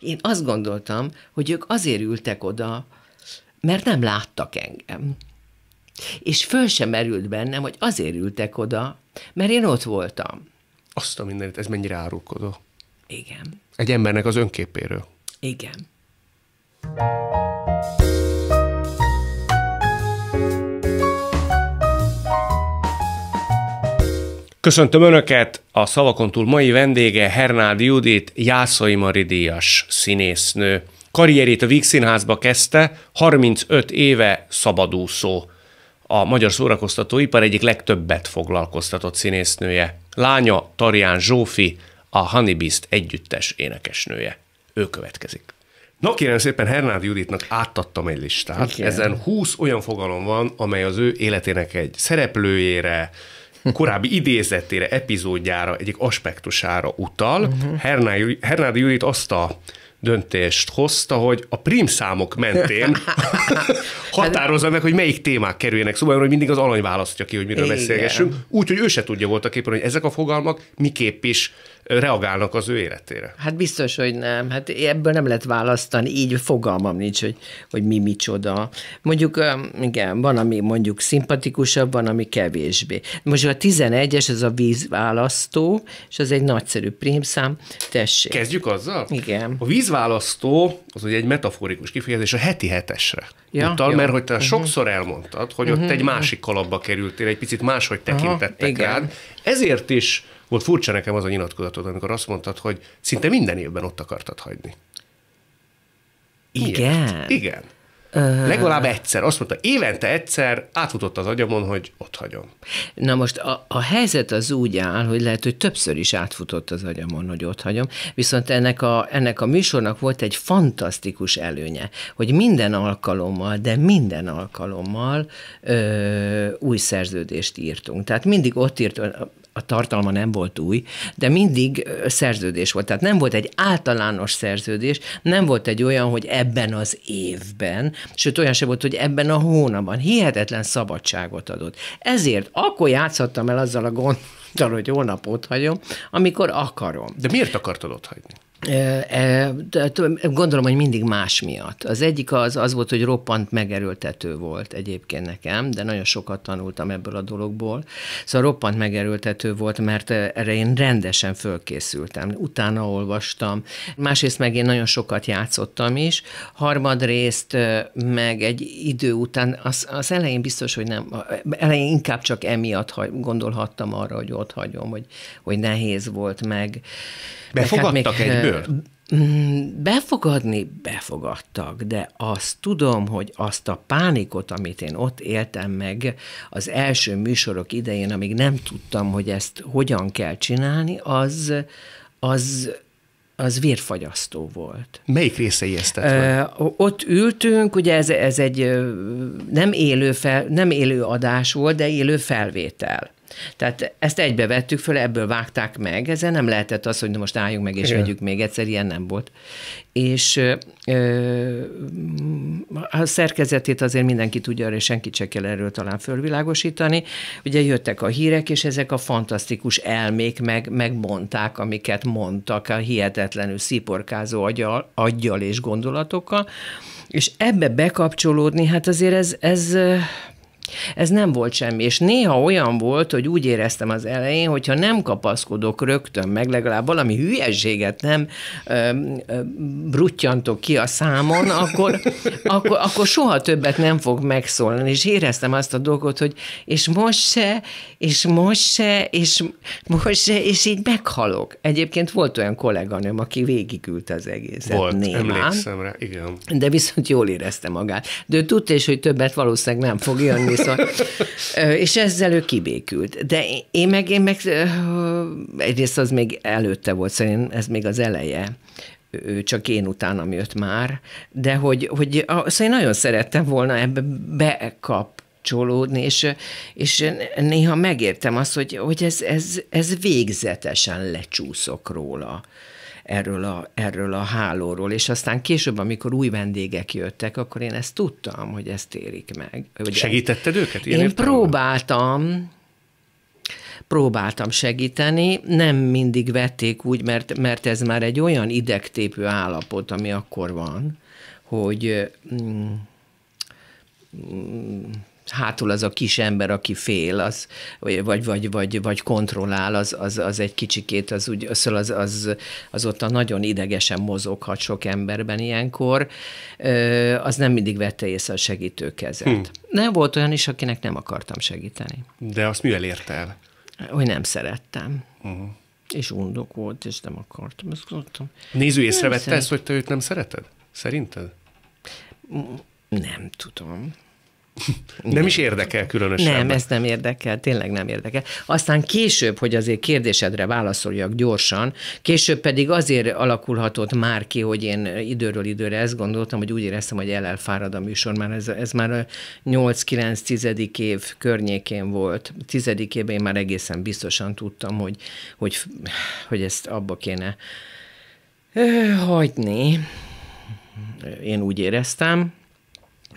Én azt gondoltam, hogy ők azért ültek oda, mert nem láttak engem. És föl sem merült bennem, hogy azért ültek oda, mert én ott voltam. Azt a mindenit, ez mennyire árulkodó. Igen. Egy embernek az önképéről. Igen. thank you Köszöntöm Önöket! A szavakon túl mai vendége Hernádi Judit, Jászai Mari Díjas színésznő. Karrierét a Víg Színházba kezdte, 35 éve szabadúszó. A magyar szórakoztatóipar egyik legtöbbet foglalkoztatott színésznője. Lánya Tarján Zsófi, a Honeybeast együttes énekesnője. Ő következik. Na kérem szépen, Hernádi Juditnak átadtam egy listát. Igen. Ezen 20 olyan fogalom van, amely az ő életének egy szereplőjére, korábbi idézetére, epizódjára, egyik aspektusára utal. Uh-huh. Hernádi, Judit azt a döntést hozta, hogy a számok mentén határozza meg, hogy melyik témák kerüljenek szóval, hogy mindig az alany választja ki, hogy miről Igen. beszélgessünk. hogy ő se tudja voltak éppen, hogy ezek a fogalmak miképp is reagálnak az ő életére. Hát biztos, hogy nem. Hát ebből nem lehet választani, így fogalmam nincs, hogy, hogy mi micsoda. Mondjuk, igen, van, ami mondjuk szimpatikusabb, van, ami kevésbé. Most a 11-es, ez a vízválasztó, és az egy nagyszerű prímszám, tessék. Kezdjük azzal? Igen. A vízválasztó, az ugye egy metaforikus kifejezés a heti hetesre. Ja, utal, mert hogy te uh-huh. sokszor elmondtad, hogy uh-huh. ott mhm, egy mhm. másik kalapba kerültél, egy picit máshogy tekintettek uh igen. rád. Ezért is volt furcsa nekem az a nyilatkozatod, amikor azt mondtad, hogy szinte minden évben ott akartad hagyni. Miért? Igen. Igen. Ö... Legalább egyszer. Azt mondta, évente egyszer átfutott az agyamon, hogy ott hagyom. Na most a, a helyzet az úgy áll, hogy lehet, hogy többször is átfutott az agyamon, hogy ott hagyom, viszont ennek a, ennek a műsornak volt egy fantasztikus előnye, hogy minden alkalommal, de minden alkalommal ö, új szerződést írtunk. Tehát mindig ott írt, a tartalma nem volt új, de mindig szerződés volt. Tehát nem volt egy általános szerződés, nem volt egy olyan, hogy ebben az évben, sőt olyan sem volt, hogy ebben a hónapban. Hihetetlen szabadságot adott. Ezért akkor játszhattam el azzal a gond, hogy hónapot hagyom, amikor akarom. De miért akartad ott hagyni? E, gondolom, hogy mindig más miatt. Az egyik az, az volt, hogy roppant megerőltető volt egyébként nekem, de nagyon sokat tanultam ebből a dologból. Szóval roppant megerőltető volt, mert erre én rendesen fölkészültem. Utána olvastam. Másrészt meg én nagyon sokat játszottam is. Harmadrészt meg egy idő után, az, az elején biztos, hogy nem, elején inkább csak emiatt gondolhattam arra, hogy ott hagyom, hogy, hogy nehéz volt meg Befogadtak hát még, egyből? Befogadni befogadtak, de azt tudom, hogy azt a pánikot, amit én ott éltem meg az első műsorok idején, amíg nem tudtam, hogy ezt hogyan kell csinálni, az, az az vérfagyasztó volt. Melyik része ijesztett? e, ott ültünk, ugye ez, ez egy nem élő, fel, nem élő adás volt, de élő felvétel. Tehát ezt egybe vettük föl, ebből vágták meg, ezzel nem lehetett az, hogy most álljunk meg és vegyük még egyszer, ilyen nem volt. És ö, a szerkezetét azért mindenki tudja, és senkit se kell erről talán fölvilágosítani. Ugye jöttek a hírek, és ezek a fantasztikus elmék meg, megmondták, amiket mondtak a hihetetlenül sziporkázó agyal, agyal és gondolatokkal, és ebbe bekapcsolódni, hát azért ez, ez ez nem volt semmi, és néha olyan volt, hogy úgy éreztem az elején, hogyha nem kapaszkodok rögtön meg, legalább valami hülyeséget nem ö, ö, bruttyantok ki a számon, akkor, akkor, akkor soha többet nem fog megszólalni, és éreztem azt a dolgot, hogy és most se, és most se, és most se, és így meghalok. Egyébként volt olyan kolléganőm, aki végigült az egészet. Volt, némán, emlékszem rá, igen. De viszont jól érezte magát. De ő tudta is, hogy többet valószínűleg nem fog jönni viszont. És ezzel ő kibékült. De én meg, én meg egyrészt az még előtte volt, szerintem szóval ez még az eleje ő csak én utánam jött már, de hogy, hogy szóval én nagyon szerettem volna ebbe bekap, és, és néha megértem azt, hogy, hogy ez, ez, ez végzetesen lecsúszok róla erről a, erről a hálóról. És aztán később, amikor új vendégek jöttek, akkor én ezt tudtam, hogy ezt érik meg. Hogy Segítetted ezt... őket? Én próbáltam, próbáltam segíteni, nem mindig vették úgy, mert, mert ez már egy olyan idegtépő állapot, ami akkor van, hogy mm, mm, hátul az a kis ember, aki fél, az, vagy, vagy, vagy, vagy kontrollál, az, az, az egy kicsikét, az, úgy, az, az, az, az ott a nagyon idegesen mozoghat sok emberben ilyenkor, az nem mindig vette észre a segítő kezet. Hm. Nem volt olyan is, akinek nem akartam segíteni. De azt mivel érte el? Hogy nem szerettem. Uh-huh. És undok volt, és nem akartam. Ezt gondoltam. Néző észrevette ezt, hogy te őt nem szereted? Szerinted? Nem tudom. Nem is érdekel különösen. Nem, ez nem érdekel, tényleg nem érdekel. Aztán később, hogy azért kérdésedre válaszoljak gyorsan, később pedig azért alakulhatott már ki, hogy én időről időre ezt gondoltam, hogy úgy éreztem, hogy el elfárad a műsor, már ez, ez már a 8-9-10. év környékén volt. Tizedikében én már egészen biztosan tudtam, hogy, hogy, hogy ezt abba kéne hagyni. Én úgy éreztem,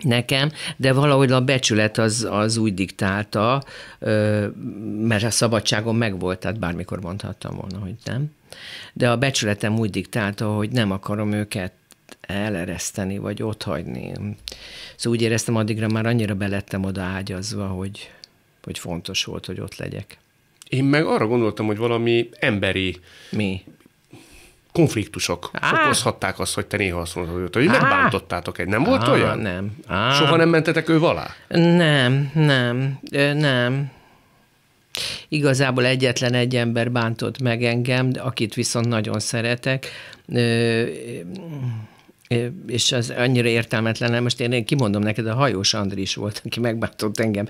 nekem, de valahogy a becsület az, az úgy diktálta, mert a szabadságom megvolt, tehát bármikor mondhattam volna, hogy nem. De a becsületem úgy diktálta, hogy nem akarom őket elereszteni, vagy otthagyni. Szóval úgy éreztem, addigra már annyira belettem oda ágyazva, hogy, hogy fontos volt, hogy ott legyek. Én meg arra gondoltam, hogy valami emberi Mi? konfliktusok Á. okozhatták azt, hogy te néha azt mondod, hogy Á. megbántottátok egy. Nem volt Á, olyan? Nem. Á. Soha nem mentetek ő alá? Nem, nem, nem. Igazából egyetlen egy ember bántott meg engem, akit viszont nagyon szeretek. Ö, és az annyira értelmetlen, most én, én kimondom neked, a hajós Andris volt, aki megbántott engem.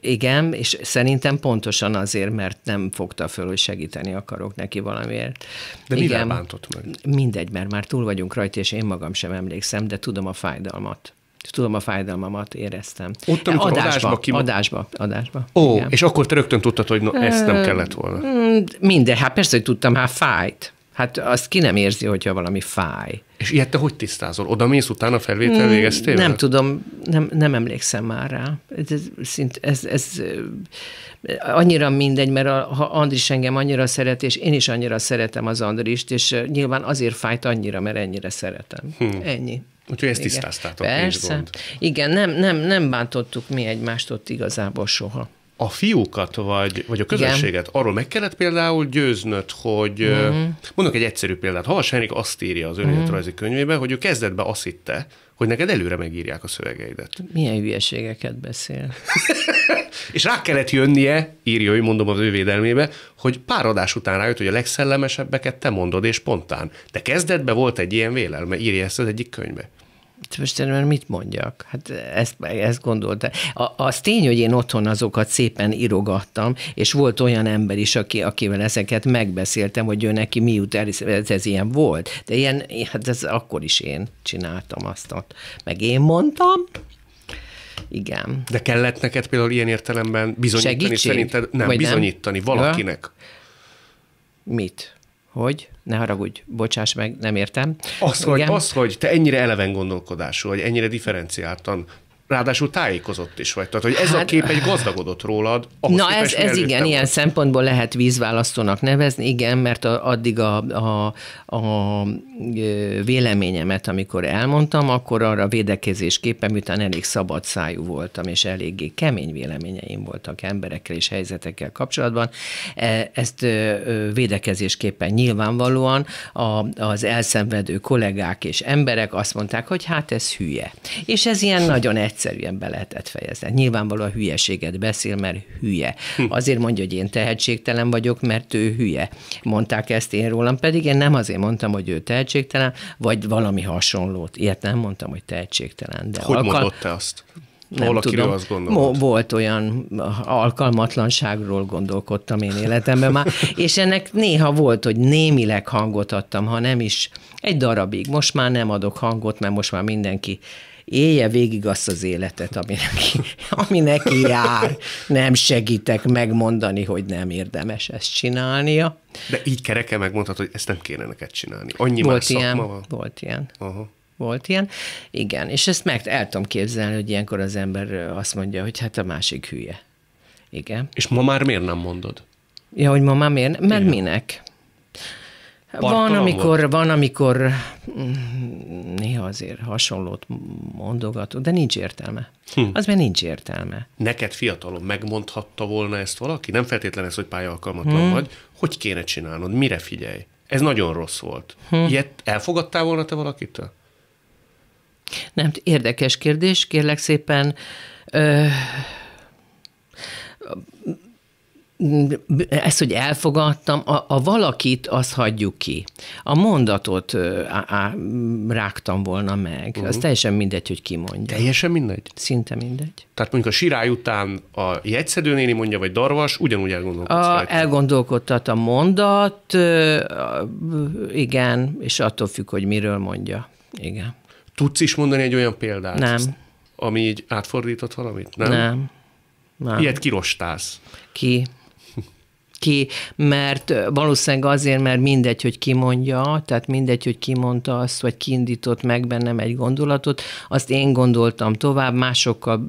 Igen, és szerintem pontosan azért, mert nem fogta föl, hogy segíteni akarok neki valamiért. De mivel bántott meg? Mindegy, mert már túl vagyunk rajta, és én magam sem emlékszem, de tudom a fájdalmat. Tudom, a fájdalmamat éreztem. Ott, amikor adásba, adásba, kim... adásba, adásba. Ó, igen. és akkor te rögtön tudtad, hogy no, ezt nem kellett volna. Minden, hát persze, hogy tudtam, hát fájt. Hát azt ki nem érzi, hogyha valami fáj. És ilyet te hogy tisztázol? Oda mész utána felvétel hmm, végeztél? Nem tudom, nem, nem emlékszem már rá. Ez, szint, ez, ez annyira mindegy, mert a, ha Andris engem annyira szeret, és én is annyira szeretem az Andrist, és nyilván azért fájt annyira, mert ennyire szeretem. Hm. Ennyi. Úgyhogy ezt Igen. tisztáztátok. Persze. Gond. Igen, nem, nem, nem bántottuk mi egymást ott igazából soha a fiúkat, vagy, vagy a közönséget Igen. arról meg kellett például győznöd, hogy mm. mondok egy egyszerű példát. Havas Henrik azt írja az önéletrajzi mm. könyvében, hogy ő kezdetben azt hitte, hogy neked előre megírják a szövegeidet. Milyen hülyeségeket beszél. és rá kellett jönnie, írja hogy mondom az ő védelmébe, hogy pár adás után rájött, hogy a legszellemesebbeket te mondod, és spontán. De kezdetben volt egy ilyen vélelme, írja ezt az egyik könyvbe. Hát most mert mit mondjak? Hát ezt, ezt gondolta. A, az tény, hogy én otthon azokat szépen írogattam, és volt olyan ember is, aki, akivel ezeket megbeszéltem, hogy ő neki mi jut el, ez, ez ilyen volt. De ilyen, hát ez akkor is én csináltam azt, meg én mondtam, igen. De kellett neked például ilyen értelemben bizonyítani, Segítség? szerinted nem, Vagy bizonyítani nem? valakinek. Ja. Mit? Hogy? ne haragudj, bocsáss meg, nem értem. Az, hogy, az, hogy te ennyire eleven gondolkodású, vagy ennyire differenciáltan ráadásul tájékozott is vagy. Tehát, hogy ez hát, a kép egy gazdagodott rólad. Ahhoz na ez, ez igen, volt. ilyen szempontból lehet vízválasztónak nevezni, igen, mert a, addig a, a, a véleményemet, amikor elmondtam, akkor arra védekezésképpen, miután elég szabad szájú voltam, és eléggé kemény véleményeim voltak emberekkel és helyzetekkel kapcsolatban, e, ezt védekezésképpen nyilvánvalóan a, az elszenvedő kollégák és emberek azt mondták, hogy hát ez hülye. És ez ilyen nagyon egyszerű egyszerűen be lehetett fejezni. Hát Nyilvánvalóan hülyeséget beszél, mert hülye. Hm. Azért mondja, hogy én tehetségtelen vagyok, mert ő hülye. Mondták ezt én rólam, pedig én nem azért mondtam, hogy ő tehetségtelen, vagy valami hasonlót. Ilyet nem mondtam, hogy tehetségtelen. De hogy akar... mondott te azt? Nem Valakiről tudom. azt gondolod. Volt olyan alkalmatlanságról gondolkodtam én életemben már, és ennek néha volt, hogy némileg hangot adtam, ha nem is egy darabig. Most már nem adok hangot, mert most már mindenki élje végig azt az életet, ami neki, ami neki jár. Nem segítek megmondani, hogy nem érdemes ezt csinálnia. De így kereke megmondhat, hogy ezt nem kéne neked csinálni. Annyi volt más ilyen, van. Volt ilyen. Aha. Volt ilyen. Igen, és ezt meg el tudom képzelni, hogy ilyenkor az ember azt mondja, hogy hát a másik hülye. Igen. És ma már miért nem mondod? Ja, hogy ma már miért? Mert Igen. minek? Van, amikor, van, amikor mm, néha azért hasonlót mondogatok, de nincs értelme. Hm. Az már nincs értelme. Neked fiatalon megmondhatta volna ezt valaki? Nem feltétlenül ez, hogy pályalkalmatlan hm. vagy. Hogy kéne csinálnod? Mire figyelj? Ez nagyon rossz volt. Hm. Ilyet elfogadtál volna te valakit? Nem, érdekes kérdés, kérlek szépen. Ö ezt, hogy elfogadtam, a, a valakit azt hagyjuk ki. A mondatot á, á, rágtam volna meg. Uh-huh. Az teljesen mindegy, hogy ki mondja. Teljesen mindegy? Szinte mindegy. Tehát mondjuk a sirály után a jegyszedő néni mondja, vagy darvas, ugyanúgy elgondolkodsz a, Elgondolkodtat a mondat, igen, és attól függ, hogy miről mondja. Igen. Tudsz is mondani egy olyan példát? Nem. Ami így átfordított valamit? Nem. Nem. Nem. Ilyet kirostálsz. Ki? ki, mert valószínűleg azért, mert mindegy, hogy ki mondja, tehát mindegy, hogy ki mondta azt, vagy kiindított meg bennem egy gondolatot, azt én gondoltam tovább, másokkal,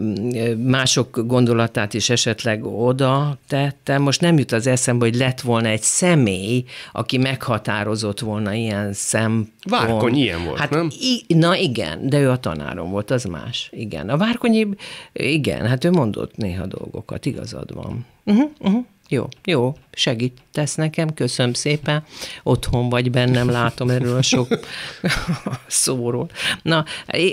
mm, mások gondolatát is esetleg oda tettem. Most nem jut az eszembe, hogy lett volna egy személy, aki meghatározott volna ilyen szempont. Várkony ilyen volt, hát nem? I- na igen, de ő a tanárom volt, az más. Igen. A Várkonyi, igen, hát ő mondott néha dolgokat, igazad van. Uh-huh, uh-huh. Jó, jó, segítesz nekem, köszönöm szépen. Otthon vagy bennem, látom erről a sok szóról. Na,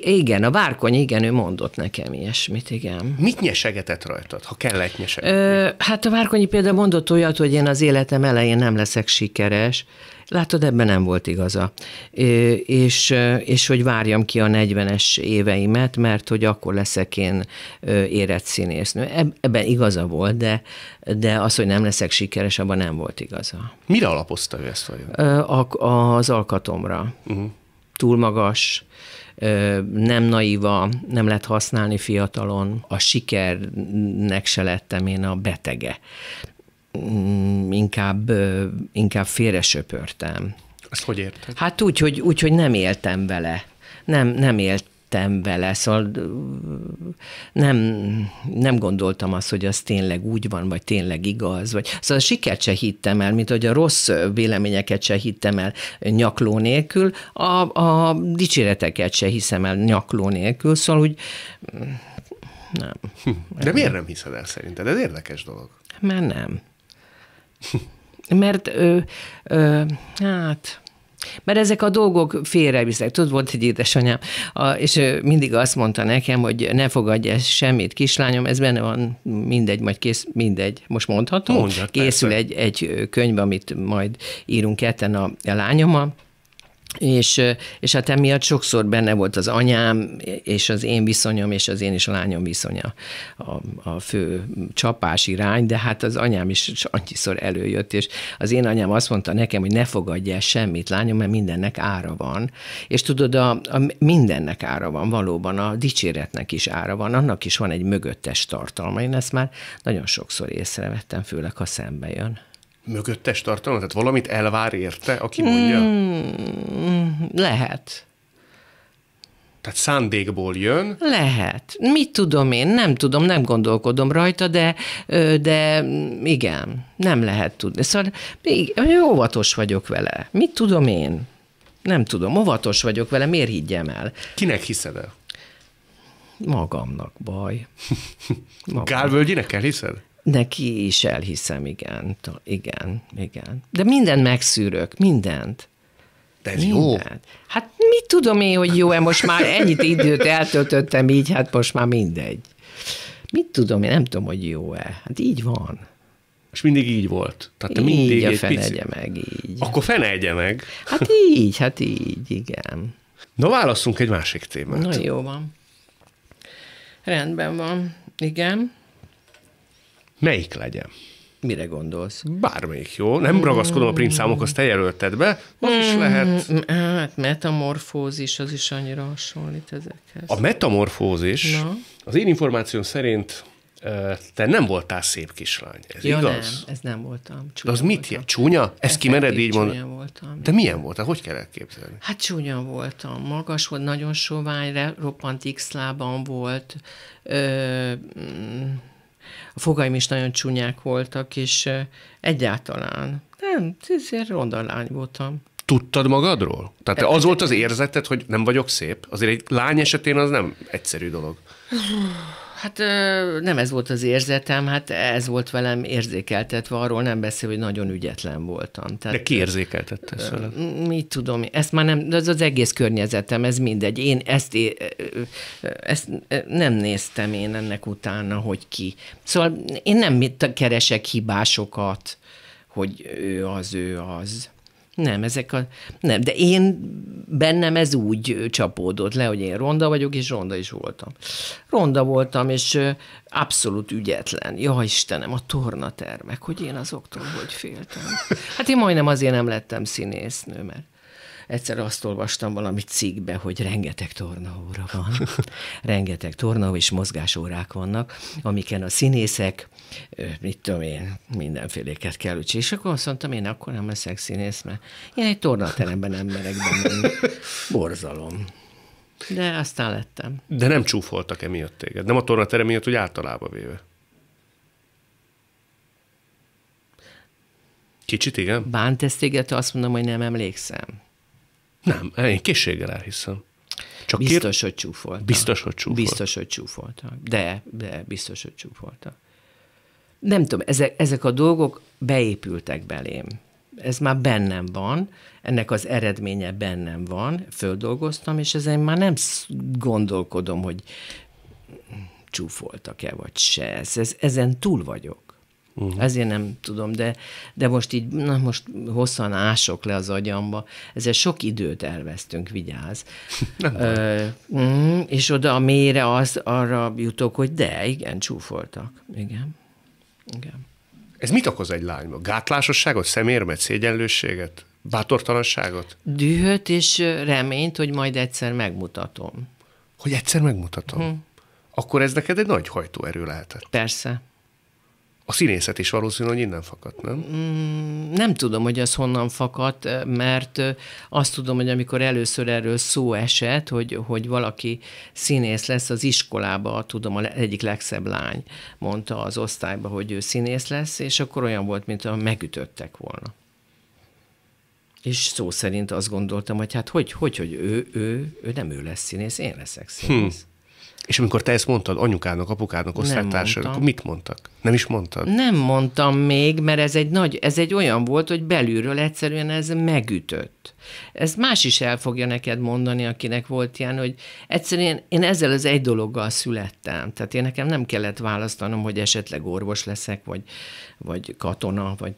igen, a Várkony, igen, ő mondott nekem ilyesmit, igen. Mit nyesegetett rajtad, ha kellett nyesegetni? hát a Várkonyi például mondott olyat, hogy én az életem elején nem leszek sikeres, Látod, ebben nem volt igaza. És, és hogy várjam ki a 40-es éveimet, mert hogy akkor leszek én érett színésznő. Ebben igaza volt, de, de az, hogy nem leszek sikeres, abban nem volt igaza. Mire alapozta ő ezt vajon? A, az alkatomra. Uh-huh. Túl magas, nem naiva, nem lehet használni fiatalon, a sikernek se lettem én a betege. Mm, inkább, inkább söpörtem. Ezt hogy érted? Hát úgy hogy, úgy, hogy nem éltem vele. Nem, nem éltem vele, szóval nem, nem gondoltam azt, hogy az tényleg úgy van, vagy tényleg igaz. Vagy. Szóval a sikert se hittem el, mint hogy a rossz véleményeket se hittem el nyakló nélkül, a, a dicséreteket se hiszem el nyakló nélkül, szóval úgy mm, nem. Hm. De miért nem hiszed el szerinted? Ez érdekes dolog. Mert nem. Mert, ö, ö, hát, mert ezek a dolgok félrevisznek. Tudod, volt egy édesanyám, a, és ő mindig azt mondta nekem, hogy ne fogadj el semmit, kislányom, ez benne van, mindegy, majd kész, mindegy. Most mondhatom? Mondjad, Készül egy, egy könyv, amit majd írunk ketten a, a lányommal, és, és hát emiatt sokszor benne volt az anyám, és az én viszonyom, és az én is a lányom viszonya a, a fő csapás irány, de hát az anyám is annyiszor előjött, és az én anyám azt mondta nekem, hogy ne fogadj el semmit, lányom, mert mindennek ára van. És tudod, a, a mindennek ára van, valóban a dicséretnek is ára van, annak is van egy mögöttes tartalma. Én ezt már nagyon sokszor észrevettem, főleg ha szembe jön mögöttes tartalom? Tehát valamit elvár érte, aki mondja? Mm, lehet. Tehát szándékból jön? Lehet. Mit tudom én? Nem tudom, nem gondolkodom rajta, de, de igen, nem lehet tudni. Szóval igen, óvatos vagyok vele. Mit tudom én? Nem tudom, óvatos vagyok vele, miért higgyem el? Kinek hiszed el? Magamnak baj. Magam. Gálvölgyinek hiszed? Neki is elhiszem, igen. Igen, igen. De mindent megszűrök, mindent. De ez mindent. jó? Hát mit tudom én, hogy jó-e, most már ennyit időt eltöltöttem így, hát most már mindegy. Mit tudom én, nem tudom, hogy jó-e. Hát így van. És mindig így volt. Tehát te így mindig a egy fene pici... meg, így. Akkor fene meg. Hát így, hát így, igen. Na, válaszunk egy másik témát. Na, jó van. Rendben van, igen. Melyik legyen? Mire gondolsz? Bármelyik, jó? Nem ragaszkodom a print számokhoz, te jelölted be, az is mm, lehet. Hát metamorfózis, az is annyira hasonlít ezekhez. A metamorfózis, Na? az én információm szerint te nem voltál szép kislány, ez ja, igaz? nem, ez nem voltam. Csúnya De az voltam. mit jel? Csúnya? Ez mered így mondani? voltam. De milyen voltál? Hát hogy kell elképzelni? Hát csúnya voltam. Magas volt, nagyon sovány, roppant x-lában volt. Ö, mm, a fogaim is nagyon csúnyák voltak, és egyáltalán nem, ezért ronda voltam. Tudtad magadról? Tehát az volt az érzeted, hogy nem vagyok szép? Azért egy lány esetén az nem egyszerű dolog. Hát nem ez volt az érzetem, hát ez volt velem érzékeltetve, arról nem beszél, hogy nagyon ügyetlen voltam. Tehát, de ki érzékeltette ezt veled? Mit tudom, ezt már nem, az az egész környezetem, ez mindegy. Én ezt, ezt nem néztem én ennek utána, hogy ki. Szóval én nem keresek hibásokat, hogy ő az, ő az. Nem, ezek a... Nem, de én bennem ez úgy csapódott le, hogy én ronda vagyok, és ronda is voltam. Ronda voltam, és abszolút ügyetlen. Ja, Istenem, a tornatermek, hogy én azoktól hogy féltem. Hát én majdnem azért nem lettem színésznő, mert egyszer azt olvastam valami cikkbe, hogy rengeteg tornaóra van, rengeteg torna és mozgásórák vannak, amiken a színészek mit tudom én, mindenféléket kell ücsi. És akkor azt mondtam, én akkor nem leszek színész, mert én egy tornateremben nem merek bemenni. Borzalom. De aztán lettem. De nem csúfoltak emiatt téged? Nem a tornaterem miatt, hogy általában véve? Kicsit, igen. Bánt ezt téged, azt mondom, hogy nem emlékszem. Nem, én készséggel elhiszem. Csak biztos, kér... hogy csúfoltam. Biztos, hogy csúfoltak. Biztos, hogy csúfoltak. De, de biztos, hogy csúfoltak nem tudom, ezek, ezek a dolgok beépültek belém. Ez már bennem van, ennek az eredménye bennem van, földolgoztam, és ezen már nem gondolkodom, hogy csúfoltak-e vagy se. Ez, ez, ezen túl vagyok. Uh-huh. Ezért nem tudom, de, de most így, na most hosszan ások le az agyamba, ezzel sok időt elvesztünk, vigyáz. Ö, mhm, és oda a mélyre az, arra jutok, hogy de, igen, csúfoltak. Igen. Igen. Ez mit okoz egy lányban? Gátlásosságot, szemérmet, szégyenlősséget, bátortalanságot? Dühöt és reményt, hogy majd egyszer megmutatom. Hogy egyszer megmutatom? Hm. Akkor ez neked egy nagy hajtóerő lehetett. Persze. A színészet is valószínűleg innen fakadt, nem? Mm, nem tudom, hogy az honnan fakadt, mert azt tudom, hogy amikor először erről szó esett, hogy, hogy valaki színész lesz az iskolába, tudom, az egyik legszebb lány mondta az osztályba, hogy ő színész lesz, és akkor olyan volt, mint a megütöttek volna. És szó szerint azt gondoltam, hogy hát hogy, hogy, hogy ő, ő, ő nem ő lesz színész, én leszek hm. színész. Hm. És amikor te ezt mondtad anyukának, apukának, osztálytársának, akkor mit mondtak? Nem is mondtad? Nem mondtam még, mert ez egy, nagy, ez egy olyan volt, hogy belülről egyszerűen ez megütött. Ezt más is el fogja neked mondani, akinek volt ilyen, hogy egyszerűen én ezzel az egy dologgal születtem. Tehát én nekem nem kellett választanom, hogy esetleg orvos leszek, vagy, vagy katona, vagy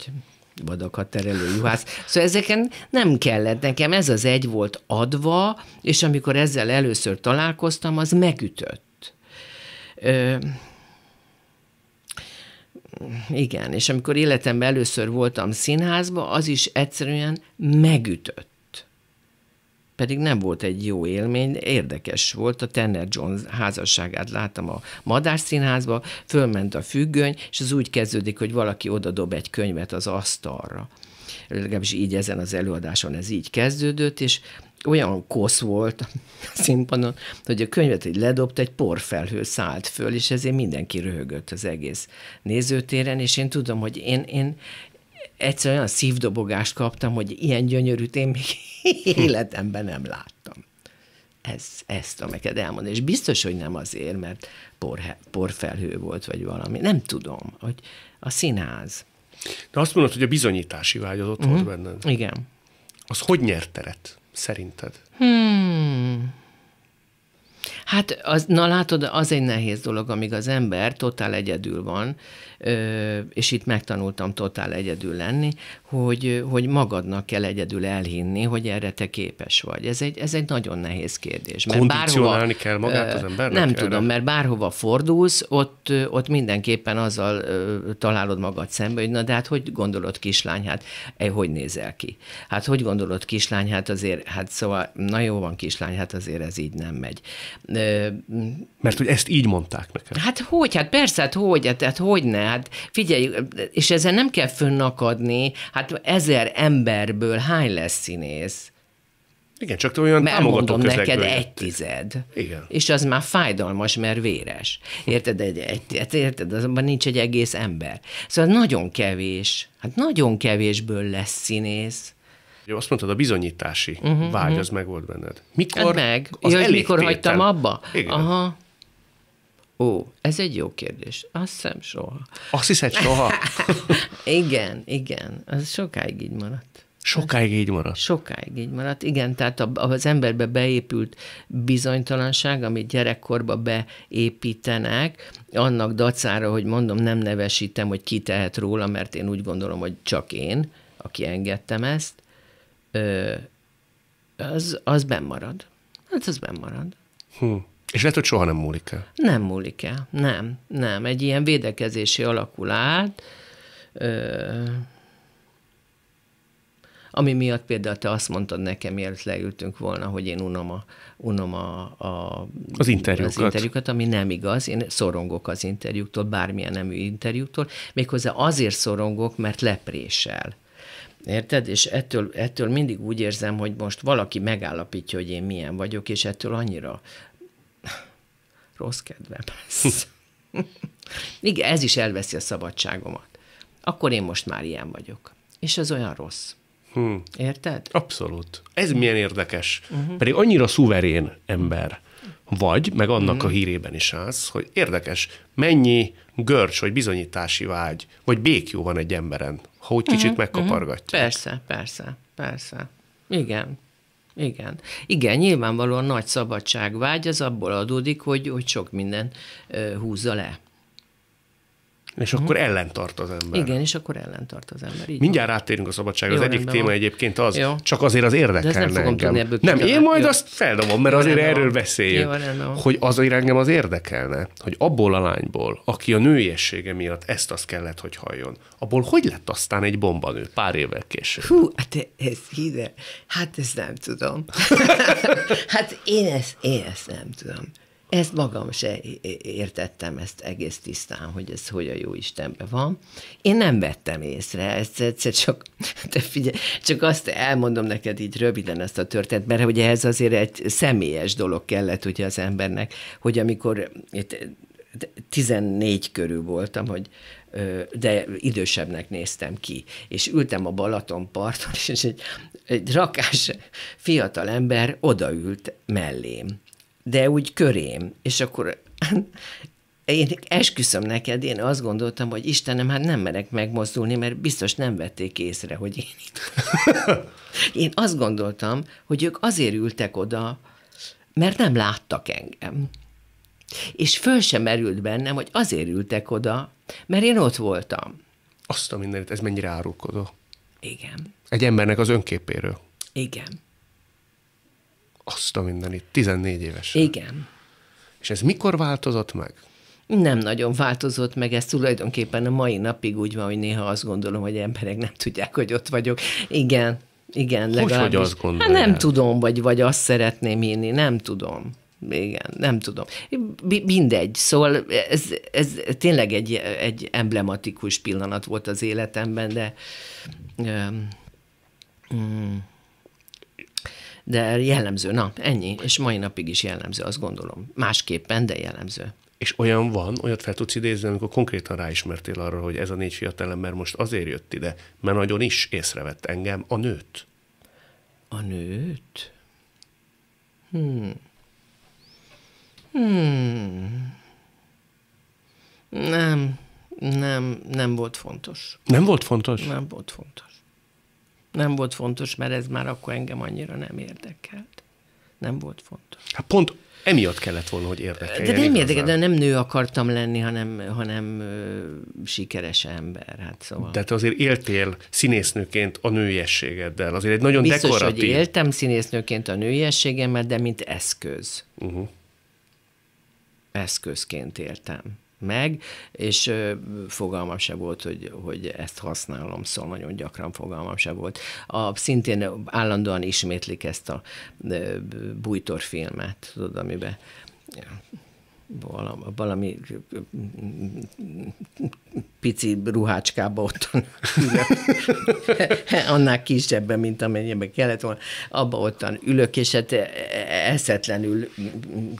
vadakat terelő juhász. Szóval ezeken nem kellett nekem, ez az egy volt adva, és amikor ezzel először találkoztam, az megütött. Ö, igen, és amikor életemben először voltam színházba, az is egyszerűen megütött pedig nem volt egy jó élmény, érdekes volt, a Tanner Jones házasságát láttam a Madár Színházba, fölment a függöny, és az úgy kezdődik, hogy valaki oda dob egy könyvet az asztalra. Legalábbis így ezen az előadáson ez így kezdődött, és olyan kosz volt a színpadon, hogy a könyvet egy ledobt, egy porfelhő szállt föl, és ezért mindenki röhögött az egész nézőtéren, és én tudom, hogy én, én egyszerűen olyan szívdobogást kaptam, hogy ilyen gyönyörűt én még életemben nem láttam. Ez, ezt tudom neked elmondani. És biztos, hogy nem azért, mert porhe, porfelhő volt, vagy valami. Nem tudom, hogy a színház. De azt mondod, hogy a bizonyítási vágy az ott mm. volt mhm. benned. Igen. Az hogy nyert teret, szerinted? Hmm. Hát, az, na látod, az egy nehéz dolog, amíg az ember totál egyedül van, és itt megtanultam totál egyedül lenni, hogy, hogy magadnak kell egyedül elhinni, hogy erre te képes vagy. Ez egy, ez egy nagyon nehéz kérdés. Mert bárhova, kell magát az embernek? Nem erre? tudom, mert bárhova fordulsz, ott, ott mindenképpen azzal találod magad szembe, hogy na de hát hogy gondolod kislány, hát eh, hogy nézel ki? Hát hogy gondolod kislány, hát azért, hát szóval na jó van kislány, hát azért ez így nem megy. Mert hogy ezt így mondták nekem. Hát hogy, hát persze, hát hogy, hát, hát hogy ne, hát figyelj, és ezzel nem kell fönnakadni, hát ezer emberből hány lesz színész? Igen, csak olyan mert támogató mondom neked egy tized. Igen. És az már fájdalmas, mert véres. Érted? Egy, egy, hát érted? Azonban nincs egy egész ember. Szóval nagyon kevés. Hát nagyon kevésből lesz színész. Jó, azt mondtad, a bizonyítási uh-huh, vágy uh-huh. az volt benned. Mikor? Hát meg. Az Jaj, mikor hagytam abba? Igen. Aha. Ó, ez egy jó kérdés. Azt hiszem soha. Azt hiszed soha? igen, igen. Az sokáig így maradt. Sokáig így maradt. Sokáig így maradt, igen. Tehát az emberbe beépült bizonytalanság, amit gyerekkorba beépítenek, annak dacára, hogy mondom, nem nevesítem, hogy ki tehet róla, mert én úgy gondolom, hogy csak én, aki engedtem ezt, ö, az, az bennmarad. Hát az bennmarad. Hm. És lehet, hogy soha nem múlik el. Nem múlik el, nem, nem. Egy ilyen védekezési alakul át, ö, ami miatt például te azt mondtad nekem, mielőtt leültünk volna, hogy én unom a, unom a, a az, interjúkat. az interjúkat, ami nem igaz. Én szorongok az interjúktól, bármilyen nemű interjúktól. Méghozzá azért szorongok, mert lepréssel. Érted? És ettől, ettől mindig úgy érzem, hogy most valaki megállapítja, hogy én milyen vagyok, és ettől annyira rossz kedvem lesz. Igen, ez is elveszi a szabadságomat. Akkor én most már ilyen vagyok. És ez olyan rossz. Hmm. Érted? Abszolút. Ez mhm. milyen érdekes. Uh-huh. Pedig annyira szuverén ember vagy, meg annak uh-huh. a hírében is állsz, hogy érdekes, mennyi görcs, vagy bizonyítási vágy, vagy békjó van egy emberen, ha úgy kicsit uh-huh, mhm, mhm. megkapargatja. Uh-huh. Persze, persze, persze. Igen. Igen. Igen, nyilvánvalóan nagy szabadságvágy az abból adódik, hogy, hogy sok minden húzza le. És mhm. akkor uh-huh. ellentart az ember. Igen, és akkor ellentart az ember. Így Mindjárt van. rátérünk a szabadságra. Az egyik téma van. egyébként az, Jó. csak azért az érdekelne De nem fogom engem. Tudni ebből nem, én majd Jó. azt feldobom, mert Jó, azért erről van. beszéljünk. hogy azért engem az érdekelne, hogy abból a lányból, aki a nőiessége miatt ezt azt kellett, hogy halljon, abból hogy lett aztán egy bombanő pár évvel később? Hú, hát ez híde. Hát ezt nem tudom. hát én ezt, én ezt nem tudom. Ezt magam se értettem ezt egész tisztán, hogy ez hogy a jó Istenben van. Én nem vettem észre, ezt egyszer csak, te figyelj, csak azt elmondom neked így röviden ezt a történet, mert ugye ez azért egy személyes dolog kellett ugye az embernek, hogy amikor 14 körül voltam, hogy de idősebbnek néztem ki. És ültem a Balaton parton, és egy, egy rakás fiatal ember odaült mellém de úgy körém, és akkor én esküszöm neked, én azt gondoltam, hogy Istenem, hát nem merek megmozdulni, mert biztos nem vették észre, hogy én itt. én azt gondoltam, hogy ők azért ültek oda, mert nem láttak engem. És föl sem merült bennem, hogy azért ültek oda, mert én ott voltam. Azt a mindenit, ez mennyire árulkodó. Igen. Egy embernek az önképéről. Igen. Azt a mindenit, 14 éves Igen. És ez mikor változott meg? Nem nagyon változott meg, ez tulajdonképpen a mai napig úgy van, hogy néha azt gondolom, hogy emberek nem tudják, hogy ott vagyok. Igen, igen, hogy legalábbis. Hogy, azt gondolják? Hát nem tudom, vagy, vagy azt szeretném hinni, nem tudom. Igen, nem tudom. B- mindegy. Szóval ez, ez tényleg egy, egy emblematikus pillanat volt az életemben, de... Um, de jellemző, na, ennyi. És mai napig is jellemző, azt gondolom. Másképpen, de jellemző. És olyan van, olyat fel tudsz idézni, amikor konkrétan ráismertél arra, hogy ez a négy fiatalember most azért jött ide, mert nagyon is észrevett engem a nőt. A nőt? Hmm. Hmm. Nem, nem, nem volt fontos. Nem volt fontos? Nem volt fontos nem volt fontos, mert ez már akkor engem annyira nem érdekelt. Nem volt fontos. Hát pont emiatt kellett volna, hogy érdekeljen. De nem érdekel, de nem nő akartam lenni, hanem, hanem ö, sikeres ember. Hát szóval. Tehát azért éltél színésznőként a nőiességeddel. Azért egy nagyon Biztos, dekoratív... hogy éltem színésznőként a nőiességemmel, de mint eszköz. Uh-huh. Eszközként éltem meg, és fogalmam se volt, hogy, hogy ezt használom, szóval nagyon gyakran fogalmam se volt. A, szintén állandóan ismétlik ezt a ö, bújtorfilmet, tudod, amiben... Ja valami pici ruhácskába ott annál kisebben, mint amennyiben kellett volna, abba ottan ülök, és hát eszetlenül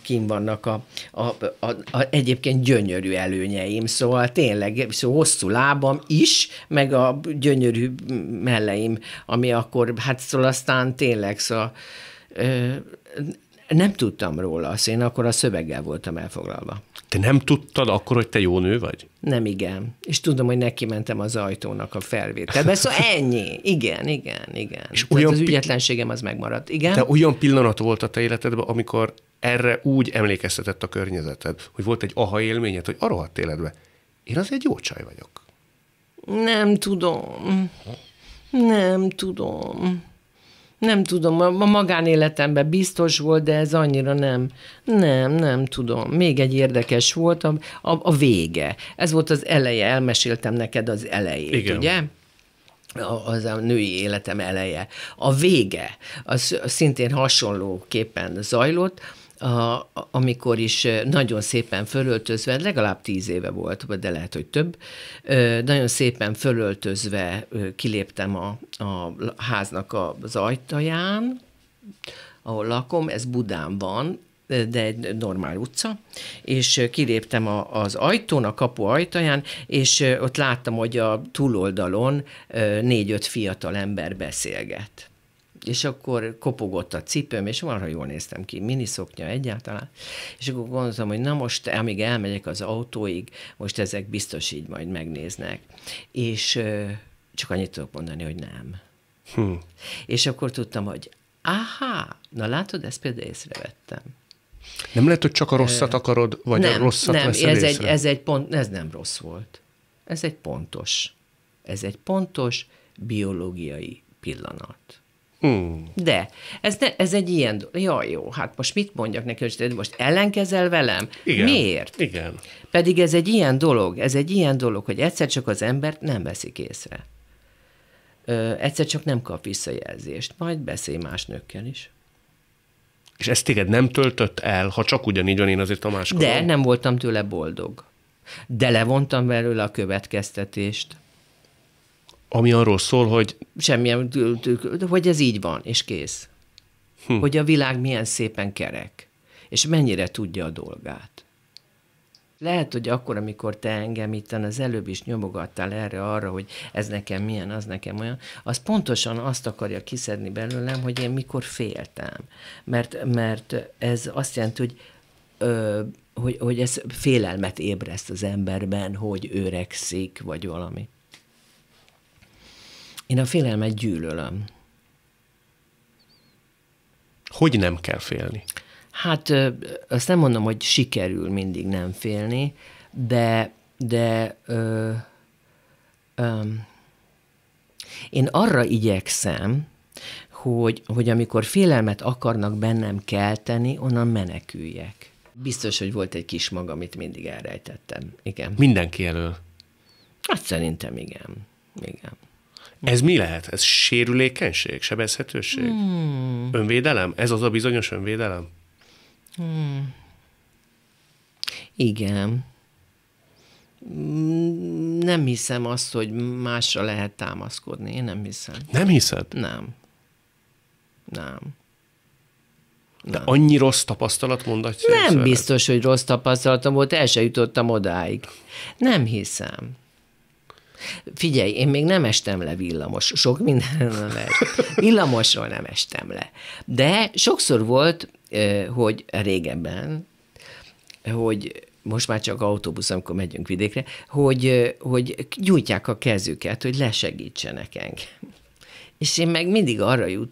kim vannak a, a, a, a egyébként gyönyörű előnyeim, szóval tényleg szóval hosszú lábam is, meg a gyönyörű melleim, ami akkor, hát szóval aztán tényleg, szóval ö, nem tudtam róla, azt én akkor a szöveggel voltam elfoglalva. Te nem tudtad akkor, hogy te jó nő vagy? Nem, igen. És tudom, hogy neki mentem az ajtónak a felvételbe. Szóval ennyi. Igen, igen, igen. És Tehát olyan az ügyetlenségem az megmaradt. Igen. De olyan pillanat volt a te életedben, amikor erre úgy emlékeztetett a környezeted, hogy volt egy aha élményed, hogy arra hatt életbe. Én az egy jó csaj vagyok. Nem tudom. Nem tudom. Nem tudom, a magánéletemben biztos volt, de ez annyira nem. Nem, nem tudom. Még egy érdekes volt a, a, a vége. Ez volt az eleje, elmeséltem neked az elejét, Igen. ugye? az a női életem eleje. A vége, az szintén hasonlóképpen zajlott, a, amikor is nagyon szépen fölöltözve, legalább tíz éve volt, de lehet, hogy több, nagyon szépen fölöltözve kiléptem a, a háznak az ajtaján, ahol lakom, ez Budán van, de egy normál utca, és kiléptem a, az ajtón, a kapu ajtaján, és ott láttam, hogy a túloldalon négy-öt fiatal ember beszélget és akkor kopogott a cipőm, és marha jól néztem ki, miniszoknya egyáltalán, és akkor gondoltam, hogy na most, amíg elmegyek az autóig, most ezek biztos így majd megnéznek. És csak annyit tudok mondani, hogy nem. Hm. És akkor tudtam, hogy aha, na látod, ezt például észrevettem. Nem lehet, hogy csak a rosszat akarod, vagy nem, a rosszat nem, veszel ez észre. egy, ez egy pont, ez nem rossz volt. Ez egy pontos. Ez egy pontos biológiai pillanat. Mm. De ez, ne, ez egy ilyen, Ja, jó, hát most mit mondjak neki, hogy most ellenkezel velem? Igen. Miért? Igen. Pedig ez egy ilyen dolog, ez egy ilyen dolog, hogy egyszer csak az embert nem veszik észre. Ö, egyszer csak nem kap visszajelzést, majd beszél más nőkkel is. És ezt téged nem töltött el, ha csak ugyanígy van én azért a máskodom? De nem voltam tőle boldog. De levontam belőle a következtetést, ami arról szól, hogy... Semmilyen, hogy ez így van, és kész. Hm. Hogy a világ milyen szépen kerek, és mennyire tudja a dolgát. Lehet, hogy akkor, amikor te engem itt az előbb is nyomogattál erre, arra, hogy ez nekem milyen, az nekem olyan, az pontosan azt akarja kiszedni belőlem, hogy én mikor féltem. Mert, mert ez azt jelenti, hogy ö, hogy, hogy ez félelmet ébreszt az emberben, hogy öregszik, vagy valami. Én a félelmet gyűlölöm. Hogy nem kell félni? Hát azt nem mondom, hogy sikerül mindig nem félni, de, de ö, ö, én arra igyekszem, hogy, hogy amikor félelmet akarnak bennem kelteni, onnan meneküljek. Biztos, hogy volt egy kis maga, amit mindig elrejtettem. Igen. Mindenki elől? Hát szerintem igen. Igen. Ez mi lehet? Ez sérülékenység, sebezhetőség? Hmm. Önvédelem? Ez az a bizonyos önvédelem? Hmm. Igen. Hmm, nem hiszem azt, hogy másra lehet támaszkodni. Én nem hiszem. Nem hiszed? Nem. Nem. De nem. annyi rossz tapasztalat mondatja? Nem biztos, hogy rossz tapasztalatom volt, el se jutottam odáig. Nem hiszem. Figyelj, én még nem estem le villamos, sok minden nem est. Villamosról nem estem le. De sokszor volt, hogy régebben, hogy most már csak autóbusz, amikor megyünk vidékre, hogy, hogy gyújtják a kezüket, hogy lesegítsenek engem. És én meg mindig arra jut,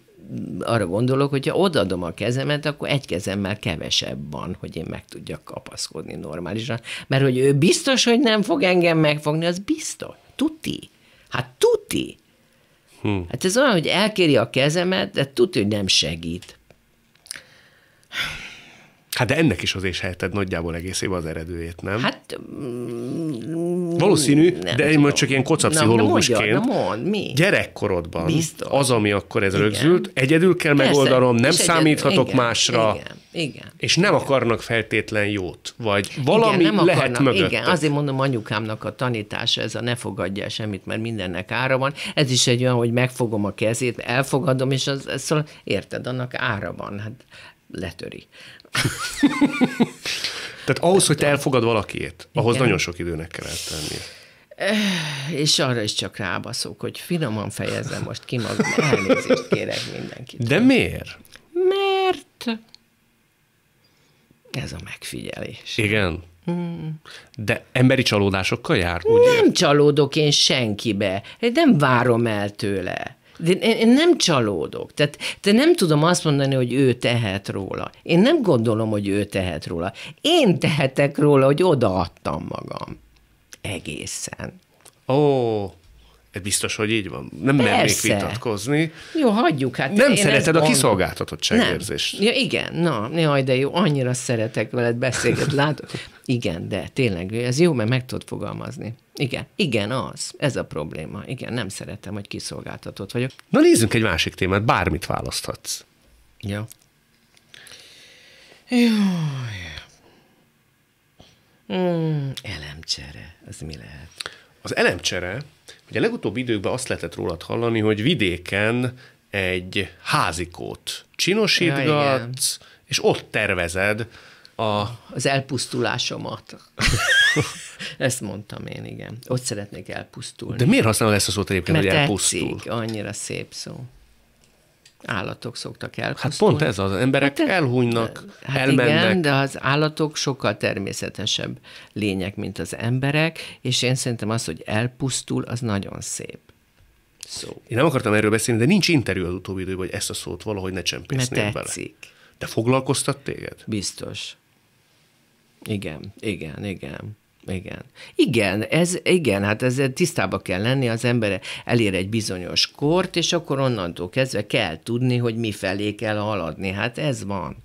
arra gondolok, hogyha odaadom a kezemet, akkor egy kezemmel kevesebb van, hogy én meg tudjak kapaszkodni normálisan. Mert hogy ő biztos, hogy nem fog engem megfogni, az biztos. Tuti. Hát tuti. Hm. Hát ez olyan, hogy elkéri a kezemet, de Tuti, hogy nem segít. Hát de ennek is azért sejted nagyjából egész év az eredőjét, nem? Hát... Mm, Valószínű, nem de én most csak ilyen kocapszichológusként. Na, mondja, na mond, mi? Gyerekkorodban Biztos. az, ami akkor ez igen. rögzült, egyedül kell Persze, megoldanom, nem számíthatok egyedül, másra. Igen, igen. És nem igen. akarnak feltétlen jót, vagy valami igen, nem lehet akarnak, Igen, azért mondom anyukámnak a tanítása, ez a ne fogadja semmit, mert mindennek ára van. Ez is egy olyan, hogy megfogom a kezét, elfogadom, és az, az, szóval, érted, annak ára van. Hát letöri. Tehát ahhoz, hogy te elfogad valakiét, ahhoz Igen. nagyon sok időnek kell eltennie. Eh, és arra is csak rábaszok, hogy finoman fejezzem most ki magam, elnézést kérek mindenkit. De miért? Mert ez a megfigyelés. Igen. Hmm. De emberi csalódásokkal jár? Ugye? Nem csalódok én senkibe, nem várom el tőle. De én, én nem csalódok. Tehát te nem tudom azt mondani, hogy ő tehet róla. Én nem gondolom, hogy ő tehet róla. Én tehetek róla, hogy odaadtam magam. Egészen. Ó, ez biztos, hogy így van. Nem Persze. mernék vitatkozni. Jó, hagyjuk. Hát nem szereted a kiszolgáltatottságérzést. Ja, igen, na, jaj, de jó, annyira szeretek veled beszélgetni. Látod? Igen, de tényleg, ez jó, mert meg tudod fogalmazni. Igen, igen, az. Ez a probléma. Igen, nem szeretem, hogy kiszolgáltatott vagyok. Na nézzünk egy másik témát, bármit választhatsz. Ja. Jaj. Mm, elemcsere, az mi lehet? Az elemcsere, ugye a legutóbbi időkben azt lehetett rólad hallani, hogy vidéken egy házikót csinosítgatsz, ja, és ott tervezed a... Az elpusztulásomat. ezt mondtam én, igen. Ott szeretnék elpusztulni. De miért használod ezt a szót egyébként, Mert hogy elpusztul? Tetszik, annyira szép szó állatok szoktak el. Hát pont ez az, emberek hát, elhúnynak, hát elmennek. Igen, de az állatok sokkal természetesebb lények, mint az emberek, és én szerintem az, hogy elpusztul, az nagyon szép. Szó. Én nem akartam erről beszélni, de nincs interjú az utóbbi időben, hogy ezt a szót valahogy ne csempésznél Mert tetszik. Bele. De foglalkoztat téged? Biztos. Igen, igen, igen. Igen. Igen, ez, igen, hát ez tisztába kell lenni, az ember elér egy bizonyos kort, és akkor onnantól kezdve kell tudni, hogy mi felé kell haladni. Hát ez van.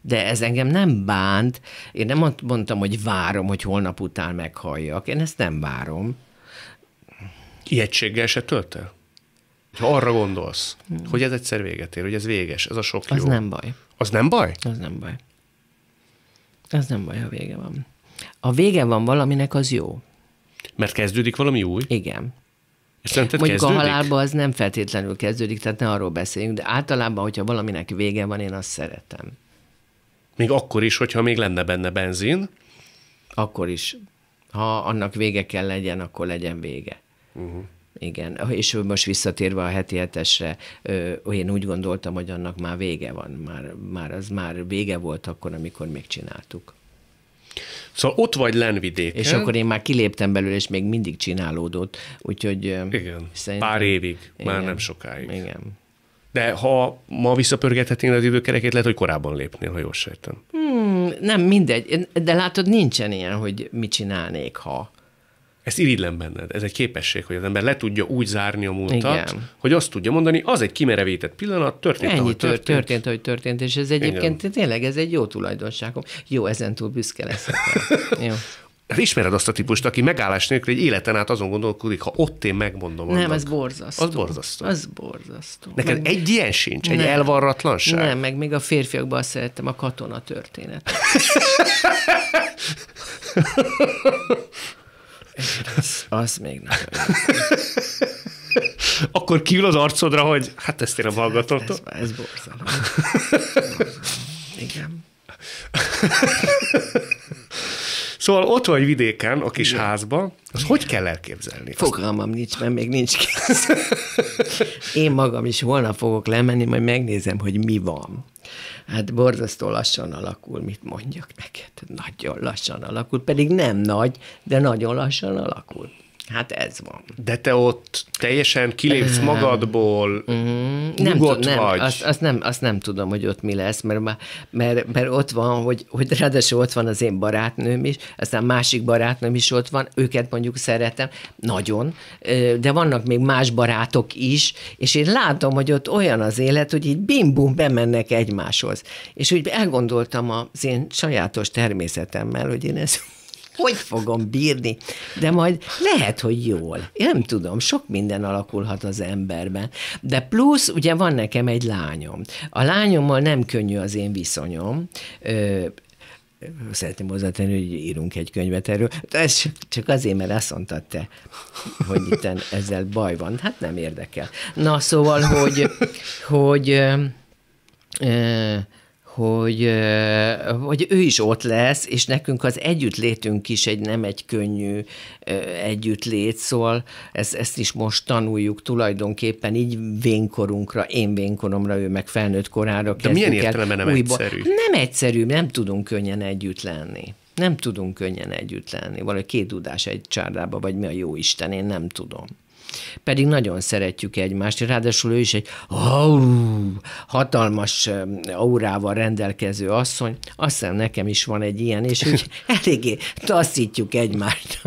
De ez engem nem bánt. Én nem mondtam, hogy várom, hogy holnap után meghalljak. Én ezt nem várom. Ijegységgel se tölt el? Ha arra gondolsz, hmm. hogy ez egyszer véget ér, hogy ez véges, ez a sok jó. Az nem baj. Az nem baj? Az nem baj. Az nem baj, ha vége van a vége van valaminek, az jó. Mert kezdődik valami új? Igen. És Mondjuk kezdődik? a halálba az nem feltétlenül kezdődik, tehát ne arról beszéljünk, de általában, hogyha valaminek vége van, én azt szeretem. Még akkor is, hogyha még lenne benne benzin? Akkor is. Ha annak vége kell legyen, akkor legyen vége. Uh-huh. Igen, és most visszatérve a heti hetesre, én úgy gondoltam, hogy annak már vége van, már, már az már vége volt akkor, amikor még csináltuk. Szóval ott vagy Lenvidéken. És akkor én már kiléptem belőle, és még mindig csinálódott, úgyhogy... Igen, pár évig, igen, már nem sokáig. Igen. De ha ma visszapörgethetnél az időkerekét, lehet, hogy korábban lépnél, ha jól sejtem. Hmm, nem, mindegy. De látod, nincsen ilyen, hogy mit csinálnék, ha ezt irigylem benned. Ez egy képesség, hogy az ember le tudja úgy zárni a múltat, Igen. hogy azt tudja mondani, az egy kimerevített pillanat, történt, Ennyi ahogy történt. történt, ahogy történt, és ez egyébként Igen. tényleg ez egy jó tulajdonságom. Jó, ezen túl büszke leszek. jó. Hát ismered azt a típust, aki megállás nélkül egy életen át azon gondolkodik, ha ott én megmondom. Annak. Nem, ez borzasztó. Az borzasztó. Az borzasztó. Neked meg... egy ilyen sincs, nem. egy elvarratlanság? Nem, meg még a férfiakban azt szerettem a katona történet. Az, az még nem. Akkor kiül az arcodra, hogy hát ezt én a hallgatottam. Ez, ez, ez borzalom. Igen. Szóval ott vagy vidéken, a kis Igen. házba, az hogy kell elképzelni? Fogalmam nincs, mert még nincs kész. Én magam is holnap fogok lemenni, majd megnézem, hogy mi van. Hát borzasztó lassan alakul, mit mondjak neked. Nagyon lassan alakul, pedig nem nagy, de nagyon lassan alakul. Hát ez van. De te ott teljesen kilépsz magadból, uh-huh. nem, tudom, nem vagy. Azt, azt, nem, azt nem tudom, hogy ott mi lesz, mert, mert, mert ott van, hogy, hogy ráadásul ott van az én barátnőm is, aztán másik barátnőm is ott van, őket mondjuk szeretem, nagyon, de vannak még más barátok is, és én látom, hogy ott olyan az élet, hogy így bim-bum bemennek egymáshoz. És úgy elgondoltam az én sajátos természetemmel, hogy én ezt hogy fogom bírni, de majd lehet, hogy jól. Én nem tudom, sok minden alakulhat az emberben. De plusz, ugye van nekem egy lányom. A lányommal nem könnyű az én viszonyom. Ö, szeretném hozzátenni, hogy írunk egy könyvet erről. De ez csak azért, mert azt mondtad te, hogy itt ezzel baj van. Hát nem érdekel. Na, szóval, hogy, hogy ö, ö, hogy, hogy ő is ott lesz, és nekünk az együttlétünk is egy nem egy könnyű együttlét, szóval ezt, ezt is most tanuljuk tulajdonképpen így vénkorunkra, én vénkoromra, ő meg felnőtt korára De milyen értelemben nem újba. egyszerű? Nem egyszerű, nem tudunk könnyen együtt lenni. Nem tudunk könnyen együtt lenni. Valahogy két dudás egy csárdába, vagy mi a jó Isten, én nem tudom. Pedig nagyon szeretjük egymást, ráadásul ő is egy hatalmas aurával rendelkező asszony. Azt hiszem nekem is van egy ilyen, és úgy eléggé taszítjuk egymást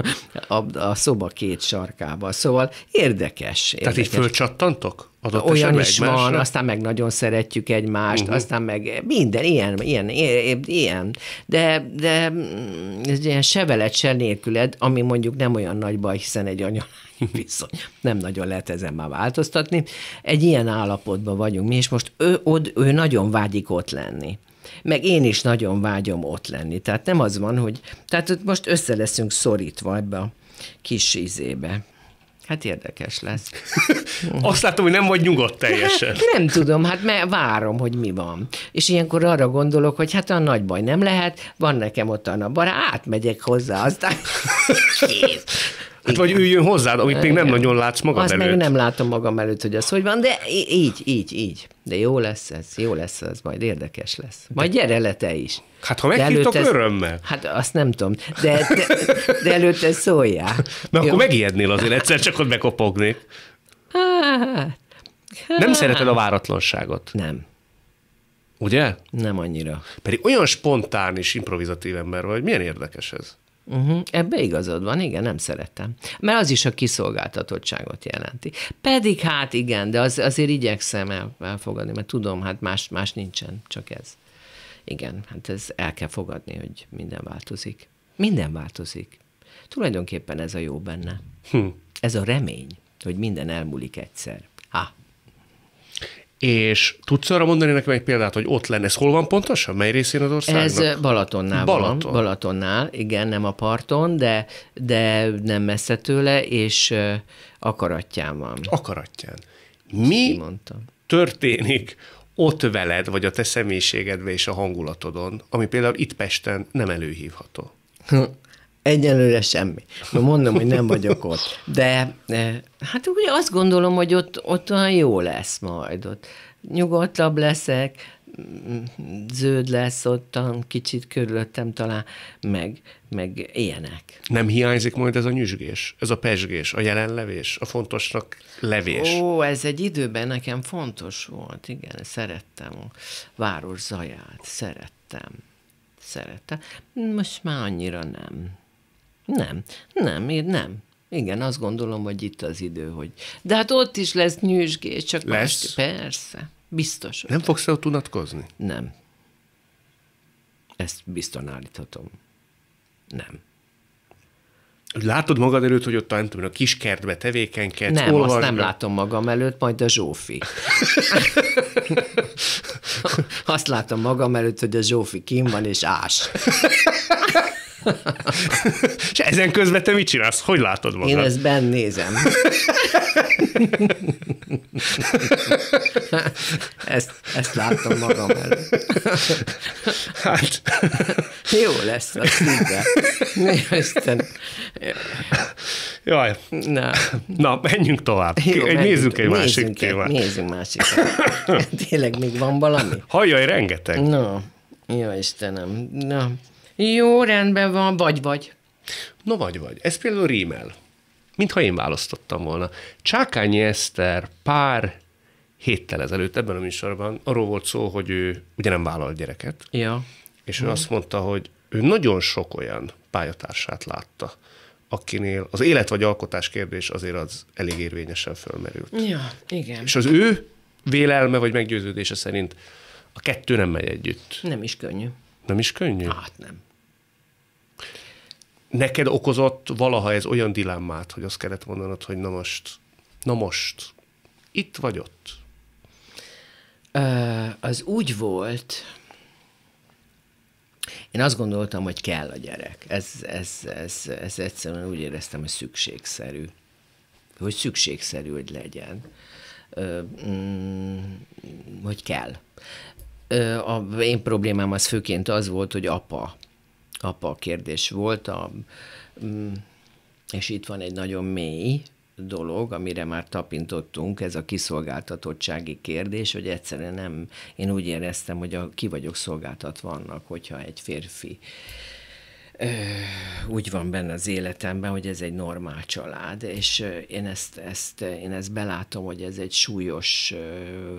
a, a szoba két sarkába. Szóval érdekes. érdekes. Tehát így fölcsattantok? Adott Olyan is egymásra? van, aztán meg nagyon szeretjük egymást, uh-huh. aztán meg minden, ilyen, ilyen, ilyen. De, de mm, ez ilyen sevelet se nélküled, ami mondjuk nem olyan nagy baj, hiszen egy anya. viszony. Nem nagyon lehet ezen már változtatni. Egy ilyen állapotban vagyunk mi, és most ő, od, ő nagyon vágyik ott lenni meg én is nagyon vágyom ott lenni. Tehát nem az van, hogy... Tehát most össze leszünk szorítva ebbe a kis ízébe. Hát érdekes lesz. Azt látom, hogy nem vagy nyugodt teljesen. Hát nem tudom, hát mert várom, hogy mi van. És ilyenkor arra gondolok, hogy hát a nagy baj nem lehet, van nekem ott a barát, átmegyek hozzá, aztán Hát vagy üljön hozzád, amit még nem nagyon látsz magad Azt előtt. Azt nem látom magam előtt, hogy az hogy van, de így, így, így. De jó lesz ez, jó lesz ez, majd érdekes lesz. Majd de... gyere le te is. Hát ha meghívtok ez... örömmel. Hát azt nem tudom, de, de, de előtte szóljál. Na jó. akkor megijednél azért egyszer, csak hogy bekopognék. Nem hát. szereted a váratlanságot? Nem. Ugye? Nem annyira. Pedig olyan spontán és improvizatív ember vagy. Milyen érdekes ez? Uh-huh. Ebbe igazad van, igen, nem szerettem. Mert az is a kiszolgáltatottságot jelenti. Pedig hát igen, de az, azért igyekszem el, elfogadni, mert tudom, hát más, más nincsen, csak ez. Igen, hát ez el kell fogadni, hogy minden változik. Minden változik. Tulajdonképpen ez a jó benne. Hm. Ez a remény, hogy minden elmúlik egyszer. Ha. És tudsz arra mondani nekem egy példát, hogy ott lenne, ez hol van pontosan? Mely részén az országnak? Ez Balatonnál Balaton. van. Balatonnál, igen, nem a parton, de, de nem messze tőle, és akaratján van. Akaratján. Mi történik ott veled, vagy a te személyiségedbe és a hangulatodon, ami például itt Pesten nem előhívható? Egyelőre semmi. Mondom, hogy nem vagyok ott. De Hát ugye azt gondolom, hogy ott, ott olyan jó lesz majd, ott nyugodtabb leszek, zöld lesz ottan, kicsit körülöttem talán, meg, meg ilyenek. Nem hiányzik majd ez a nyüzsgés, ez a pesgés, a jelenlevés, a fontosnak levés? Ó, ez egy időben nekem fontos volt, igen, szerettem a város zaját, szerettem, szerettem. Most már annyira nem. Nem, nem, én nem. Igen, azt gondolom, hogy itt az idő, hogy... De hát ott is lesz nyűsgé, csak lesz. Más... Persze, biztos. nem lesz. fogsz ott unatkozni? Nem. Ezt bizton állíthatom. Nem. Látod magad előtt, hogy ott a, tudom, a kiskertbe tevékenykedsz, Nem, olvasd, azt nem mert... látom magam előtt, majd a Zsófi. azt látom magam előtt, hogy a Zsófi kim van és ás. És ezen közben te mit csinálsz? Hogy látod magad? Én ezt bennézem. ezt, ezt látom magam előtt. hát. Jó lesz a szinte. Jaj. Na. Na, menjünk tovább. Jó, menjünk nézzünk egy másik nézzünk témát. nézzünk másik Tényleg még van valami? Hajjaj, rengeteg. Na, jó Istenem. Na, jó, rendben van, vagy-vagy. No, vagy-vagy. Ez például rímel. Mintha én választottam volna. Csákányi Eszter pár héttel ezelőtt ebben a műsorban arról volt szó, hogy ő ugye nem vállal gyereket. Ja. És ő hmm. azt mondta, hogy ő nagyon sok olyan pályatársát látta, akinél az élet vagy alkotás kérdés azért az elég érvényesen fölmerült. Ja, igen. És az ő vélelme vagy meggyőződése szerint a kettő nem megy együtt. Nem is könnyű. Nem is könnyű? Hát nem. Neked okozott valaha ez olyan dilemmát, hogy azt kellett mondanod, hogy na most, na most, itt vagy ott? az úgy volt, én azt gondoltam, hogy kell a gyerek. Ez, ez, ez, ez egyszerűen úgy éreztem, hogy szükségszerű. Hogy szükségszerű, hogy legyen. mm, hogy kell. a én problémám az főként az volt, hogy apa apa kérdés volt, a, mm, és itt van egy nagyon mély dolog, amire már tapintottunk, ez a kiszolgáltatottsági kérdés, hogy egyszerűen nem, én úgy éreztem, hogy a, ki vagyok szolgáltatva annak, hogyha egy férfi ö, úgy van benne az életemben, hogy ez egy normál család, és én ezt, ezt, én ezt belátom, hogy ez egy súlyos ö,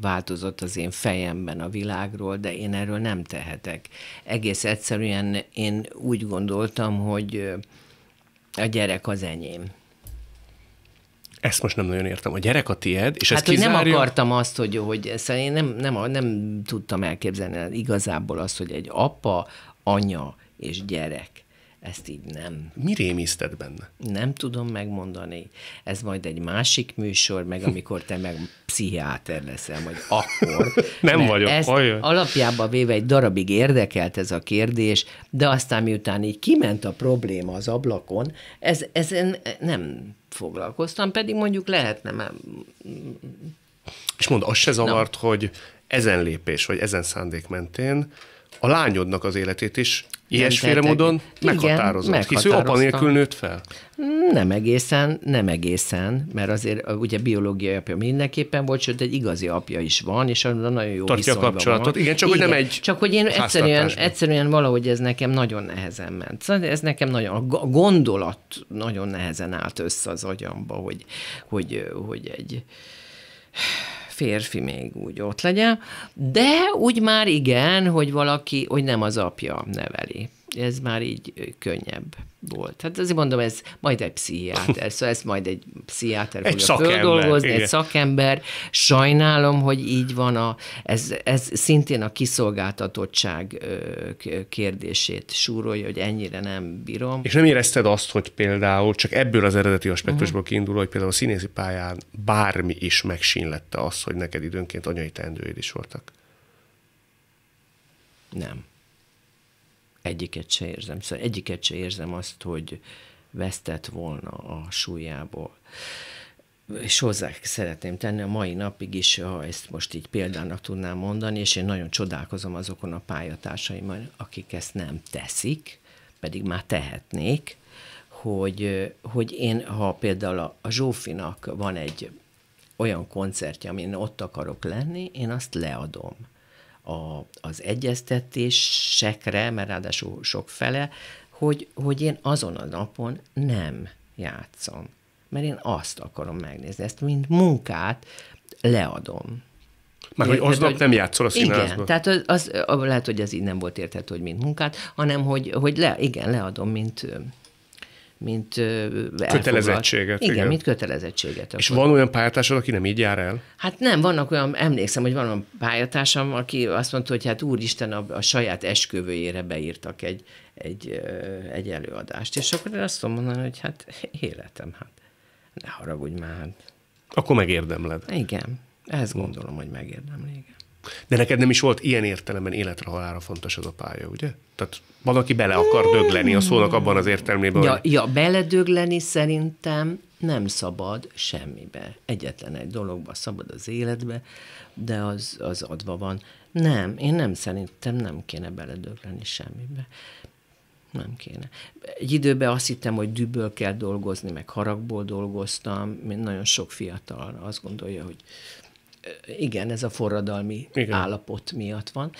változott az én fejemben a világról, de én erről nem tehetek. Egész egyszerűen én úgy gondoltam, hogy a gyerek az enyém. Ezt most nem nagyon értem. A gyerek a tied, és hát, ez kizárja... nem akartam azt, hogy, hogy ezt én nem, nem, nem tudtam elképzelni igazából azt, hogy egy apa, anya és gyerek ezt így nem. Mi rémisztett benne? Nem tudom megmondani. Ez majd egy másik műsor, meg amikor te meg pszichiáter leszel, majd akkor. nem vagyok, ezt Alapjában véve egy darabig érdekelt ez a kérdés, de aztán miután így kiment a probléma az ablakon, ez, ezen nem foglalkoztam, pedig mondjuk lehetne már... És mondd, az se zavart, Na. hogy ezen lépés, vagy ezen szándék mentén a lányodnak az életét is Ilyesféle módon meghatározott, Igen, hisz ő apa nélkül nőtt fel. Nem egészen, nem egészen, mert azért ugye biológiai apja mindenképpen volt, sőt egy igazi apja is van, és nagyon jó Tartja a kapcsolatot, van. igen, csak igen. hogy nem egy Csak hogy én egyszerűen, egyszerűen valahogy ez nekem nagyon nehezen ment. Szóval ez nekem nagyon, a gondolat nagyon nehezen állt össze az agyamba, hogy, hogy, hogy egy férfi még úgy ott legyen, de úgy már igen, hogy valaki, hogy nem az apja neveli ez már így könnyebb volt. Hát azért mondom, ez majd egy pszichiáter, szóval ez majd egy pszichiáter egy fogja földolgozni, egy szakember. Sajnálom, hogy így van, a, ez, ez szintén a kiszolgáltatottság kérdését súrolja, hogy ennyire nem bírom. És nem érezted azt, hogy például csak ebből az eredeti aspektusból uh-huh. Mhm. kiinduló, hogy például a színészi pályán bármi is megsínlette azt, hogy neked időnként anyai teendőid is voltak? Nem egyiket se érzem. Szóval egyiket se érzem azt, hogy vesztett volna a súlyából. És hozzá szeretném tenni, a mai napig is, ha ezt most így példának tudnám mondani, és én nagyon csodálkozom azokon a pályatársaimon, akik ezt nem teszik, pedig már tehetnék, hogy, hogy én, ha például a, a Zsófinak van egy olyan koncertje, amin ott akarok lenni, én azt leadom a, az egyeztetésekre, mert ráadásul sok fele, hogy, hogy én azon a napon nem játszom. Mert én azt akarom megnézni, ezt mint munkát leadom. Már hogy aznap nem játszol a színházban. Igen, tehát az, az, az, lehet, hogy ez így nem volt érthető, hogy mint munkát, hanem hogy, hogy le, igen, leadom, mint mint Kötelezettséget. Igen, igen, mint kötelezettséget. Akkor. És van olyan pályatársad, aki nem így jár el? Hát nem, vannak olyan, emlékszem, hogy van olyan pályatársam, aki azt mondta, hogy hát úristen, a, a saját esküvőjére beírtak egy, egy, egy előadást. És akkor én azt tudom mondani, hogy hát életem, hát ne haragudj már. Akkor megérdemled. Igen, ezt gondolom, hogy megérdemli, igen. De neked nem is volt ilyen értelemben életre halára fontos az a pálya, ugye? Tehát van, aki bele akar dögleni a szónak abban az értelmében. Ja, hogy... ja beledögleni szerintem nem szabad semmibe. Egyetlen egy dologba szabad az életbe, de az, az adva van. Nem, én nem szerintem nem kéne beledögleni semmibe. Nem kéne. Egy időben azt hittem, hogy düböl kell dolgozni, meg haragból dolgoztam. Én nagyon sok fiatal azt gondolja, hogy igen, ez a forradalmi igen. állapot miatt van.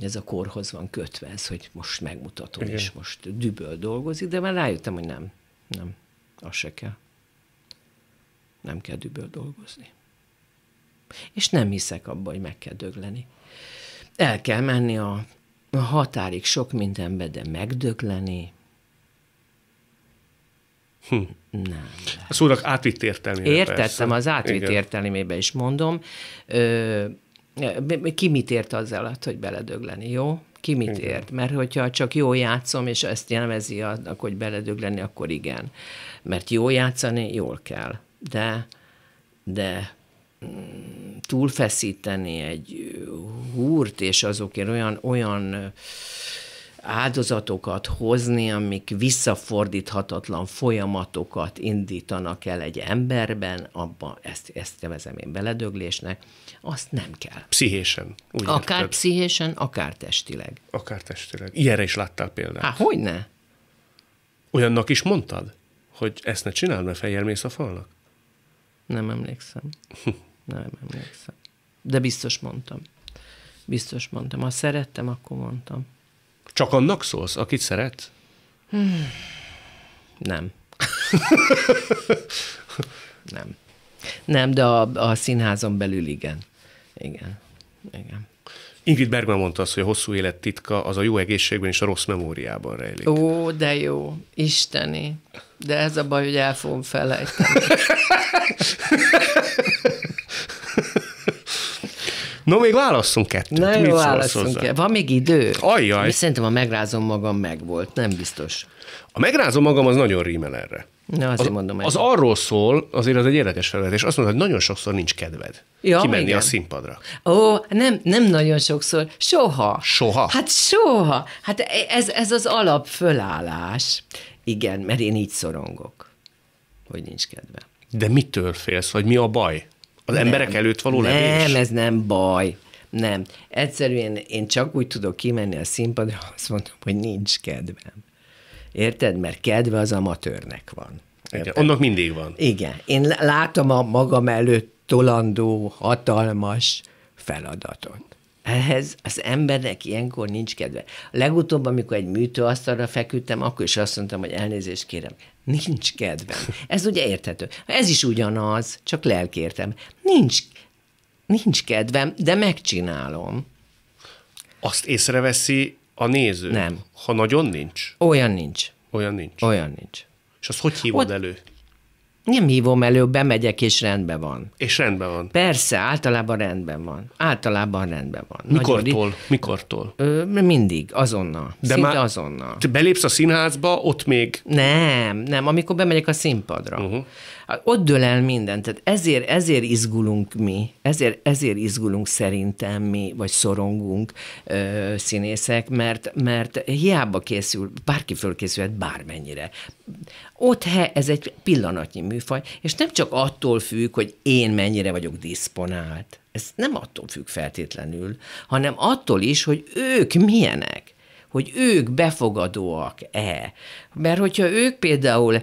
Ez a korhoz van kötve, ez, hogy most megmutatom, igen. és most düböl dolgozik, de már rájöttem, hogy nem, nem, az se kell. Nem kell düböl dolgozni. És nem hiszek abba, hogy meg kell dögleni. El kell menni a, a határig sok mindenbe, de megdögleni, Hm. Nem. A szónak átvitt értelmében. Értettem, persze. az átvitt Igen. értelmében is mondom. Ö, ki mit ért az alatt, hát, hogy beledögleni, jó? Ki mit igen. ért? Mert hogyha csak jó játszom, és ezt jelmezi, annak, hogy beledögleni, akkor igen. Mert jó játszani jól kell. De, de mm, túlfeszíteni egy húrt, és azokért olyan, olyan áldozatokat hozni, amik visszafordíthatatlan folyamatokat indítanak el egy emberben, abba ezt, ezt nevezem én beledöglésnek, azt nem kell. Pszichésen. Úgy akár érted. pszichésen, akár testileg. Akár testileg. Ilyenre is láttál példát. Hát, ne? Olyannak is mondtad, hogy ezt ne csináld, mert fejjel mész a falnak? Nem emlékszem. nem emlékszem. De biztos mondtam. Biztos mondtam. Ha szerettem, akkor mondtam. Csak annak szólsz, akit szeret? Hmm. Nem. nem. Nem, de a, a színházon belül igen. Igen. Igen. Ingrid Bergman mondta azt, hogy a hosszú élet titka az a jó egészségben és a rossz memóriában rejlik. Ó, de jó. Isteni. De ez a baj, hogy el fogom felejteni. No, még válasszunk kettőt. Na jó, válasszunk kettőt. Van még idő? Ajjaj. És szerintem a megrázom magam meg volt, nem biztos. A megrázom magam az nagyon rímel erre. Na, azért az, mondom. Az el. arról szól, azért az egy érdekes felvetés, azt mondod, hogy nagyon sokszor nincs kedved ja, kimenni igen. a színpadra. Ó, nem, nem nagyon sokszor, soha. Soha? Hát soha. Hát e- ez, ez az alap fölállás. Igen, mert én így szorongok, hogy nincs kedve. De mitől félsz, vagy mi a baj? Az nem. emberek előtt való nem, levés? Nem, ez nem baj. Nem. Egyszerűen én csak úgy tudok kimenni a színpadra, azt mondom, hogy nincs kedvem. Érted? Mert kedve az amatőrnek van. Igen, annak mindig van. Igen. Én látom a magam előtt tolandó, hatalmas feladatot. Ehhez az embernek ilyenkor nincs kedve. Legutóbb, amikor egy műtőasztalra feküdtem, akkor is azt mondtam, hogy elnézést kérem, Nincs kedvem. Ez ugye érthető. Ez is ugyanaz, csak lelkértem. Nincs, nincs kedvem, de megcsinálom. Azt észreveszi a néző? Nem. Ha nagyon nincs? Olyan nincs. Olyan nincs. Olyan nincs. És azt hogy hívod Ott elő? Nem hívom elő, bemegyek, és rendben van. És rendben van. Persze, általában rendben van. Általában rendben van. Mikortól? Nagy, mikortól? Ö, mindig, azonnal. De Szinte már azonnal. Te belépsz a színházba, ott még... Nem, nem, amikor bemegyek a színpadra. Uh-huh. Hát ott dől el minden. Tehát ezért, ezért izgulunk mi, ezért, ezért izgulunk szerintem mi, vagy szorongunk ö, színészek, mert, mert hiába készül, bárki fölkészülhet bármennyire. Ott he, ez egy pillanatnyi műfaj, és nem csak attól függ, hogy én mennyire vagyok diszponált. Ez nem attól függ feltétlenül, hanem attól is, hogy ők milyenek, hogy ők befogadóak-e. Mert hogyha ők például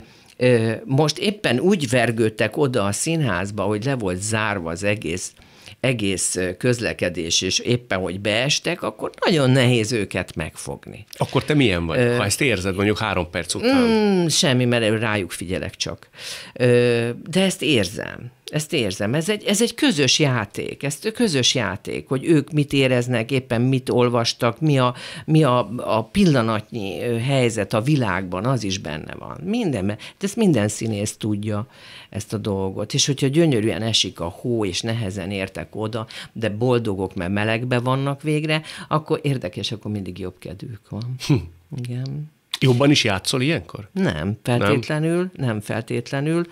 most éppen úgy vergődtek oda a színházba, hogy le volt zárva az egész egész közlekedés, és éppen, hogy beestek, akkor nagyon nehéz őket megfogni. Akkor te milyen vagy, ha ezt érzed mondjuk három perc után? Mm, semmi, mert rájuk figyelek csak. de ezt érzem. Ezt érzem, ez egy, ez egy közös játék, ez egy közös játék, hogy ők mit éreznek, éppen mit olvastak, mi, a, mi a, a pillanatnyi helyzet a világban, az is benne van. Minden, de ezt minden színész tudja ezt a dolgot. És hogyha gyönyörűen esik a hó, és nehezen értek oda, de boldogok, mert melegbe vannak végre, akkor érdekes, akkor mindig jobb kedvük van. Hm. Igen. Jobban is játszol ilyenkor? Nem, feltétlenül, nem, nem feltétlenül.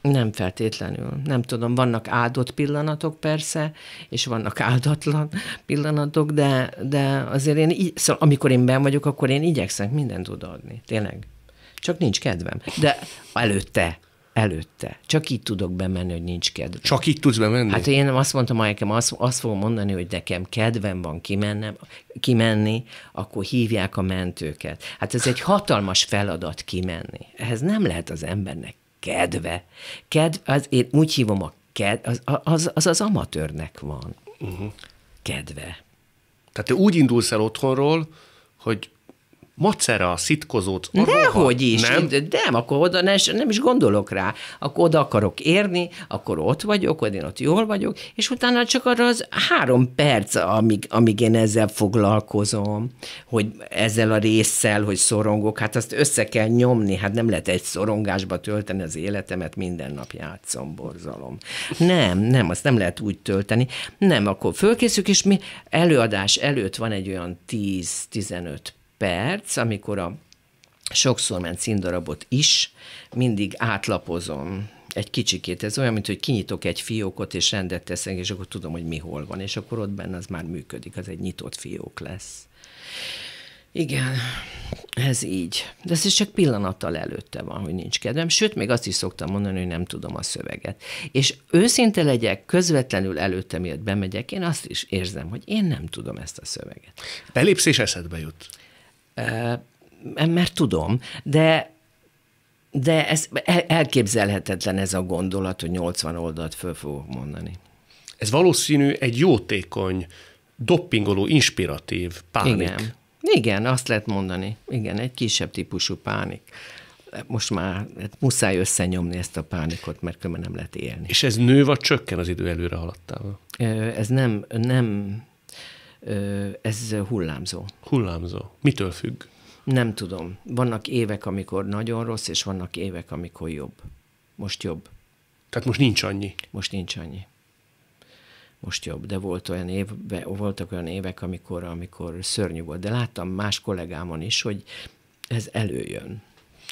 Nem feltétlenül. Nem tudom, vannak áldott pillanatok persze, és vannak áldatlan pillanatok, de, de azért én, szóval amikor én ben vagyok, akkor én igyekszem mindent odaadni, tényleg. Csak nincs kedvem. De előtte előtte. Csak így tudok bemenni, hogy nincs kedvem. Csak így tudsz bemenni? Hát én azt mondtam, hogy nekem azt, azt fogom mondani, hogy nekem kedvem van kimennem, kimenni, akkor hívják a mentőket. Hát ez egy hatalmas feladat kimenni. Ehhez nem lehet az embernek kedve. Kedv, az, én úgy hívom a kedv, az az, az, az amatőrnek van. Uh-huh. Kedve. Tehát te úgy indulsz el otthonról, hogy macera, szitkozót. Dehogy is, nem? nem, akkor oda nem, nem is gondolok rá. Akkor oda akarok érni, akkor ott vagyok, vagy én ott jól vagyok, és utána csak arra az három perc, amíg, amíg én ezzel foglalkozom, hogy ezzel a résszel, hogy szorongok, hát azt össze kell nyomni, hát nem lehet egy szorongásba tölteni az életemet, minden nap játszom, borzalom. Nem, nem, azt nem lehet úgy tölteni. Nem, akkor fölkészük, és mi előadás előtt van egy olyan 10-15 perc, amikor a sokszor ment színdarabot is, mindig átlapozom egy kicsikét. Ez olyan, mint hogy kinyitok egy fiókot, és rendet teszek, és akkor tudom, hogy mi hol van, és akkor ott benne az már működik, az egy nyitott fiók lesz. Igen, ez így. De ez is csak pillanattal előtte van, hogy nincs kedvem. Sőt, még azt is szoktam mondani, hogy nem tudom a szöveget. És őszinte legyek, közvetlenül előtte, miatt bemegyek, én azt is érzem, hogy én nem tudom ezt a szöveget. Belépsz és eszedbe jut mert tudom, de de ez e, elképzelhetetlen ez a gondolat, hogy 80 oldalt föl fogok mondani. Ez valószínű egy jótékony, doppingoló, inspiratív pánik. Igen. Igen, azt lehet mondani. Igen, egy kisebb típusú pánik. Most már hát muszáj összenyomni ezt a pánikot, mert különben nem lehet élni. És ez nő vagy csökken az idő előre haladtával? Ez nem, nem ez hullámzó. Hullámzó. Mitől függ? Nem tudom. Vannak évek, amikor nagyon rossz, és vannak évek, amikor jobb. Most jobb. Tehát most nincs annyi? Most nincs annyi. Most jobb, de volt olyan év, voltak olyan évek, amikor, amikor szörnyű volt. De láttam más kollégámon is, hogy ez előjön.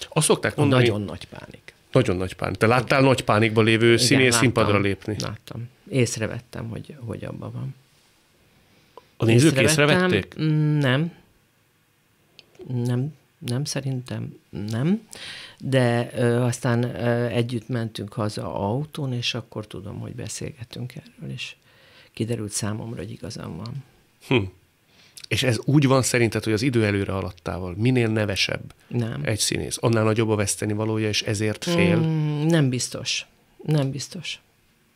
Azt szokták mondani... Nagyon nagy pánik. Nagyon nagy pánik. Te láttál nagy pánikba lévő színész színpadra lépni? Láttam. Észrevettem, hogy, hogy abban van. A nézők észrevették? Mm, nem. Nem, nem, szerintem nem. De ö, aztán ö, együtt mentünk haza autón, és akkor tudom, hogy beszélgettünk erről, és kiderült számomra, hogy igazam van. Hm. És ez úgy van szerinted, hogy az idő előre alattával minél nevesebb nem. egy színész, annál nagyobb a veszteni valója, és ezért fél? Mm, nem biztos. Nem biztos.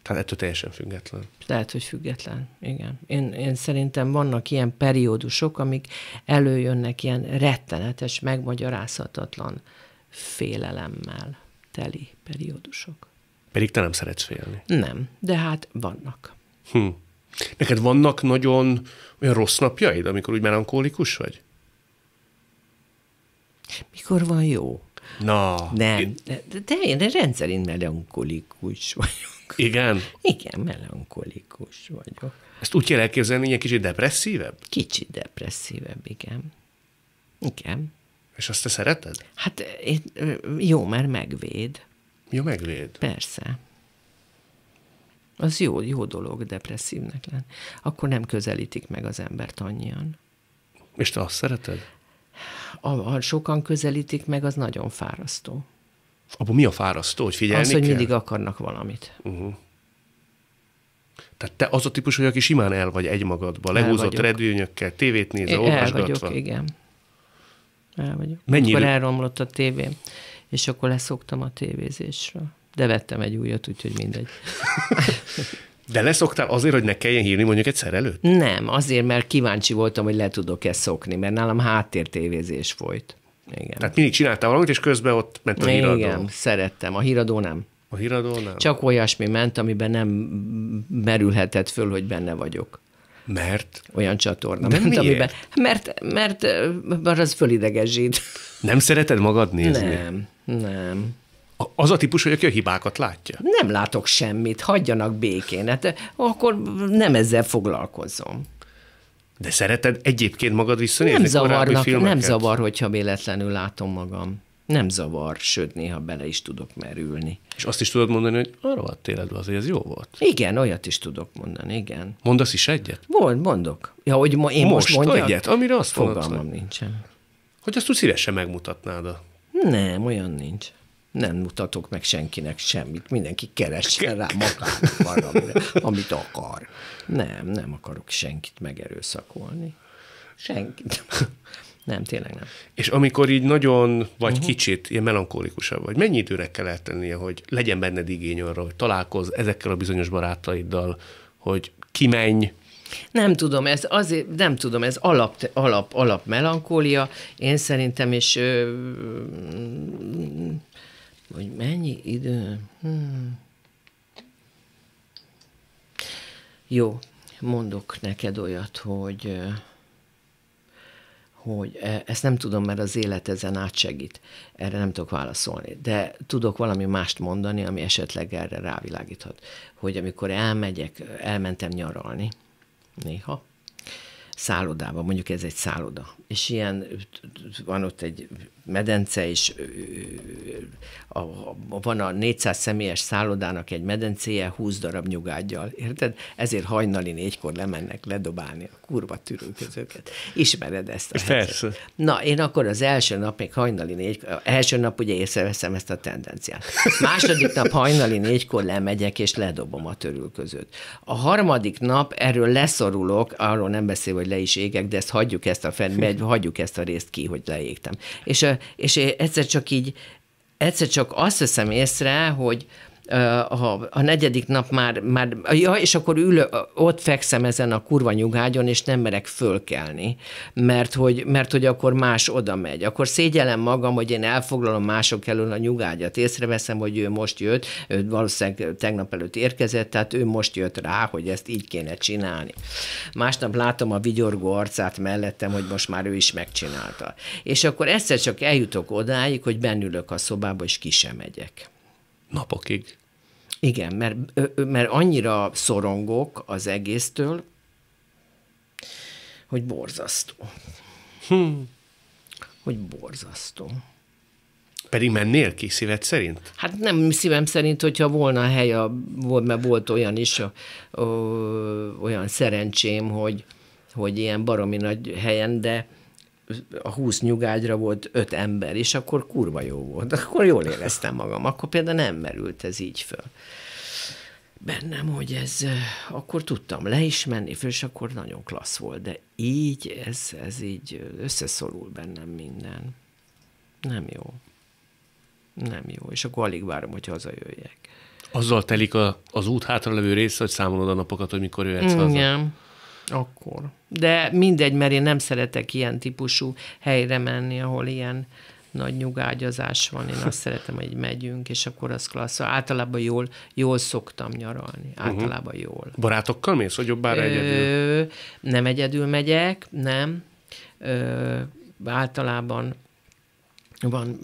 Tehát ettől teljesen független. Lehet, hogy független, igen. Én, én szerintem vannak ilyen periódusok, amik előjönnek ilyen rettenetes, megmagyarázhatatlan félelemmel teli periódusok. Pedig te nem szeretsz félni. Nem, de hát vannak. Hm. Neked vannak nagyon olyan rossz napjaid, amikor úgy melankólikus vagy? Mikor van jó? Na. Nem, de, de én rendszerint melankolikus vagyok. Igen? Igen, melankolikus vagyok. Ezt úgy kell elképzelni, hogy egy kicsit depresszívebb? Kicsit depresszívebb, igen. Igen. És azt te szereted? Hát én, jó, mert megvéd. Jó, megvéd? Persze. Az jó, jó dolog depresszívnek lenni. Akkor nem közelítik meg az embert annyian. És te azt szereted? A, ha sokan közelítik meg, az nagyon fárasztó abban mi a fárasztó, hogy figyelni Az, hogy kell? mindig akarnak valamit. Uh-huh. Tehát te az a típus hogy aki simán el vagy egymagadban, lehúzott redőnyökkel, tévét nézve, olvasgatva. El vagyok, igen. El vagyok. Mennyire? Akkor elromlott a tévém, és akkor leszoktam a tévézésről. De vettem egy újat, úgyhogy mindegy. De leszoktál azért, hogy ne kelljen hírni mondjuk egy előtt. Nem, azért, mert kíváncsi voltam, hogy le tudok-e szokni, mert nálam háttértévézés folyt. Igen. Tehát mindig csináltál valamit, és közben ott ment a Igen, híradó. Igen, szerettem. A híradó nem. A híradó nem? Csak olyasmi ment, amiben nem merülhetett föl, hogy benne vagyok. Mert? Olyan csatorna. De ment, amiben, mert, mert, mert az fölidegesít. Nem szereted magad nézni? Nem, nem. Az a típus, hogy aki a hibákat látja? Nem látok semmit, hagyjanak békén. Hát akkor nem ezzel foglalkozom. De szereted egyébként magad visszanézni nem zavarnak, filmeket? Nem zavar, hogyha véletlenül látom magam. Nem zavar, sőt, néha bele is tudok merülni. És azt is tudod mondani, hogy arra volt téled, azért ez jó volt? Igen, olyat is tudok mondani, igen. Mondasz is egyet? Mond, mondok. Ja, hogy ma én most, most mondjak? egyet, amire azt Fogalmam mondod, nincsen. Hogy azt úgy szívesen megmutatnád a... Nem, olyan nincs nem mutatok meg senkinek semmit, mindenki keresse rá magát valamire, amit akar. Nem, nem akarok senkit megerőszakolni. Senkit. Nem, tényleg nem. És amikor így nagyon, vagy uh-huh. kicsit ilyen melankolikusabb vagy, mennyi időre kell eltennie, hogy legyen benned igény arra, hogy találkozz ezekkel a bizonyos barátaiddal, hogy kimenj, nem tudom, ez azért, nem tudom, ez alap, alap, alap melankólia, én szerintem, és ö, hogy mennyi idő? Hmm. Jó, mondok neked olyat, hogy hogy ezt nem tudom, mert az élet ezen átsegít. Erre nem tudok válaszolni. De tudok valami mást mondani, ami esetleg erre rávilágíthat. Hogy amikor elmegyek, elmentem nyaralni, néha, szállodába, mondjuk ez egy szálloda. És ilyen, van ott egy medence, és a, van a 400 személyes szállodának egy medencéje 20 darab nyugágyjal, érted? Ezért hajnali négykor lemennek ledobálni a kurva tűrőközöket. Ismered ezt a Persze. Persze. Na, én akkor az első nap még hajnali négykor, első nap ugye észreveszem ezt a tendenciát. Második nap hajnali négykor lemegyek és ledobom a törülközőt. A harmadik nap erről leszorulok, arról nem beszél, hogy le is égek, de ezt hagyjuk ezt a, fel, hagyjuk ezt a részt ki, hogy leégtem. És, és egyszer csak így egyszer csak azt veszem észre, hogy a, a negyedik nap már, már ja, és akkor ül, ott fekszem ezen a kurva nyugágyon, és nem merek fölkelni, mert hogy, mert hogy akkor más oda megy. Akkor szégyellem magam, hogy én elfoglalom mások elől a nyugágyat. Észreveszem, hogy ő most jött, ő valószínűleg tegnap előtt érkezett, tehát ő most jött rá, hogy ezt így kéne csinálni. Másnap látom a vigyorgó arcát mellettem, hogy most már ő is megcsinálta. És akkor egyszer csak eljutok odáig, hogy bennülök a szobába, és ki sem megyek. Napokig. Igen, mert, mert annyira szorongok az egésztől, hogy borzasztó. Hmm. Hogy borzasztó. Pedig mennél ki szíved szerint? Hát nem szívem szerint, hogyha volna hely, volt, mert volt olyan is, ö, olyan szerencsém, hogy, hogy ilyen baromi nagy helyen, de a 20 nyugágyra volt öt ember, és akkor kurva jó volt. Akkor jól éreztem magam. Akkor például nem merült ez így föl bennem, hogy ez, akkor tudtam le is menni föl, és akkor nagyon klassz volt, de így ez, ez így összeszorul bennem minden. Nem jó. Nem jó. És akkor alig várom, hogy hazajöjjek. Azzal telik a, az út hátra része, hogy számolod a napokat, hogy mikor jöhetsz haza. Igen. Akkor. De mindegy, mert én nem szeretek ilyen típusú helyre menni, ahol ilyen nagy nyugágyazás van. Én azt szeretem, hogy megyünk, és akkor az klassz. Általában jól, jól szoktam nyaralni. Mhm. Általában jól. Barátokkal mész, vagy jobbára Ö, egyedül? Nem egyedül megyek, nem. Ö, általában van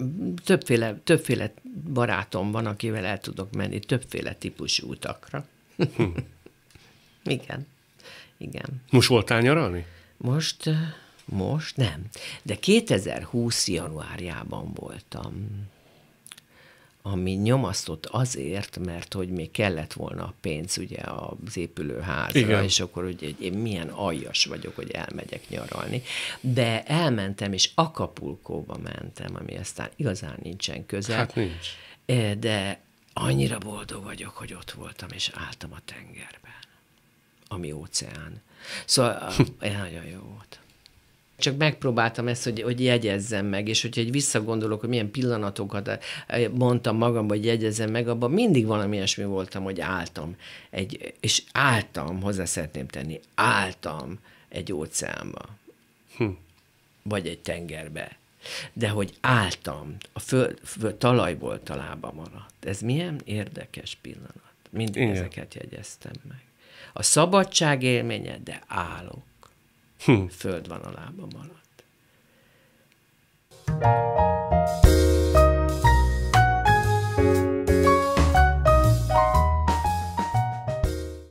többféle, többféle barátom van, akivel el tudok menni többféle típusú utakra. Hm. Igen igen. Most voltál nyaralni? Most, most nem. De 2020 januárjában voltam, ami nyomasztott azért, mert hogy még kellett volna a pénz ugye az épülőházra, Igen. és akkor ugye én milyen aljas vagyok, hogy elmegyek nyaralni. De elmentem, és Akapulkóba mentem, ami aztán igazán nincsen közel. Hát nincs. De annyira boldog vagyok, hogy ott voltam, és álltam a tengerben ami óceán. Szóval nagyon jó volt. Csak megpróbáltam ezt, hogy, hogy jegyezzem meg, és hogyha egy visszagondolok, hogy milyen pillanatokat eh, mondtam magamban, hogy jegyezzem meg, abban mindig valami ilyesmi voltam, hogy álltam. Egy, és álltam, hozzá szeretném tenni, álltam egy óceánba. Hm. Vagy egy tengerbe. De hogy álltam, a föld, föld talajból talába maradt. Ez milyen érdekes pillanat. Mindig Igen. ezeket jegyeztem meg a szabadság élménye, de állok. Hm. Föld van a lábam alatt. thank you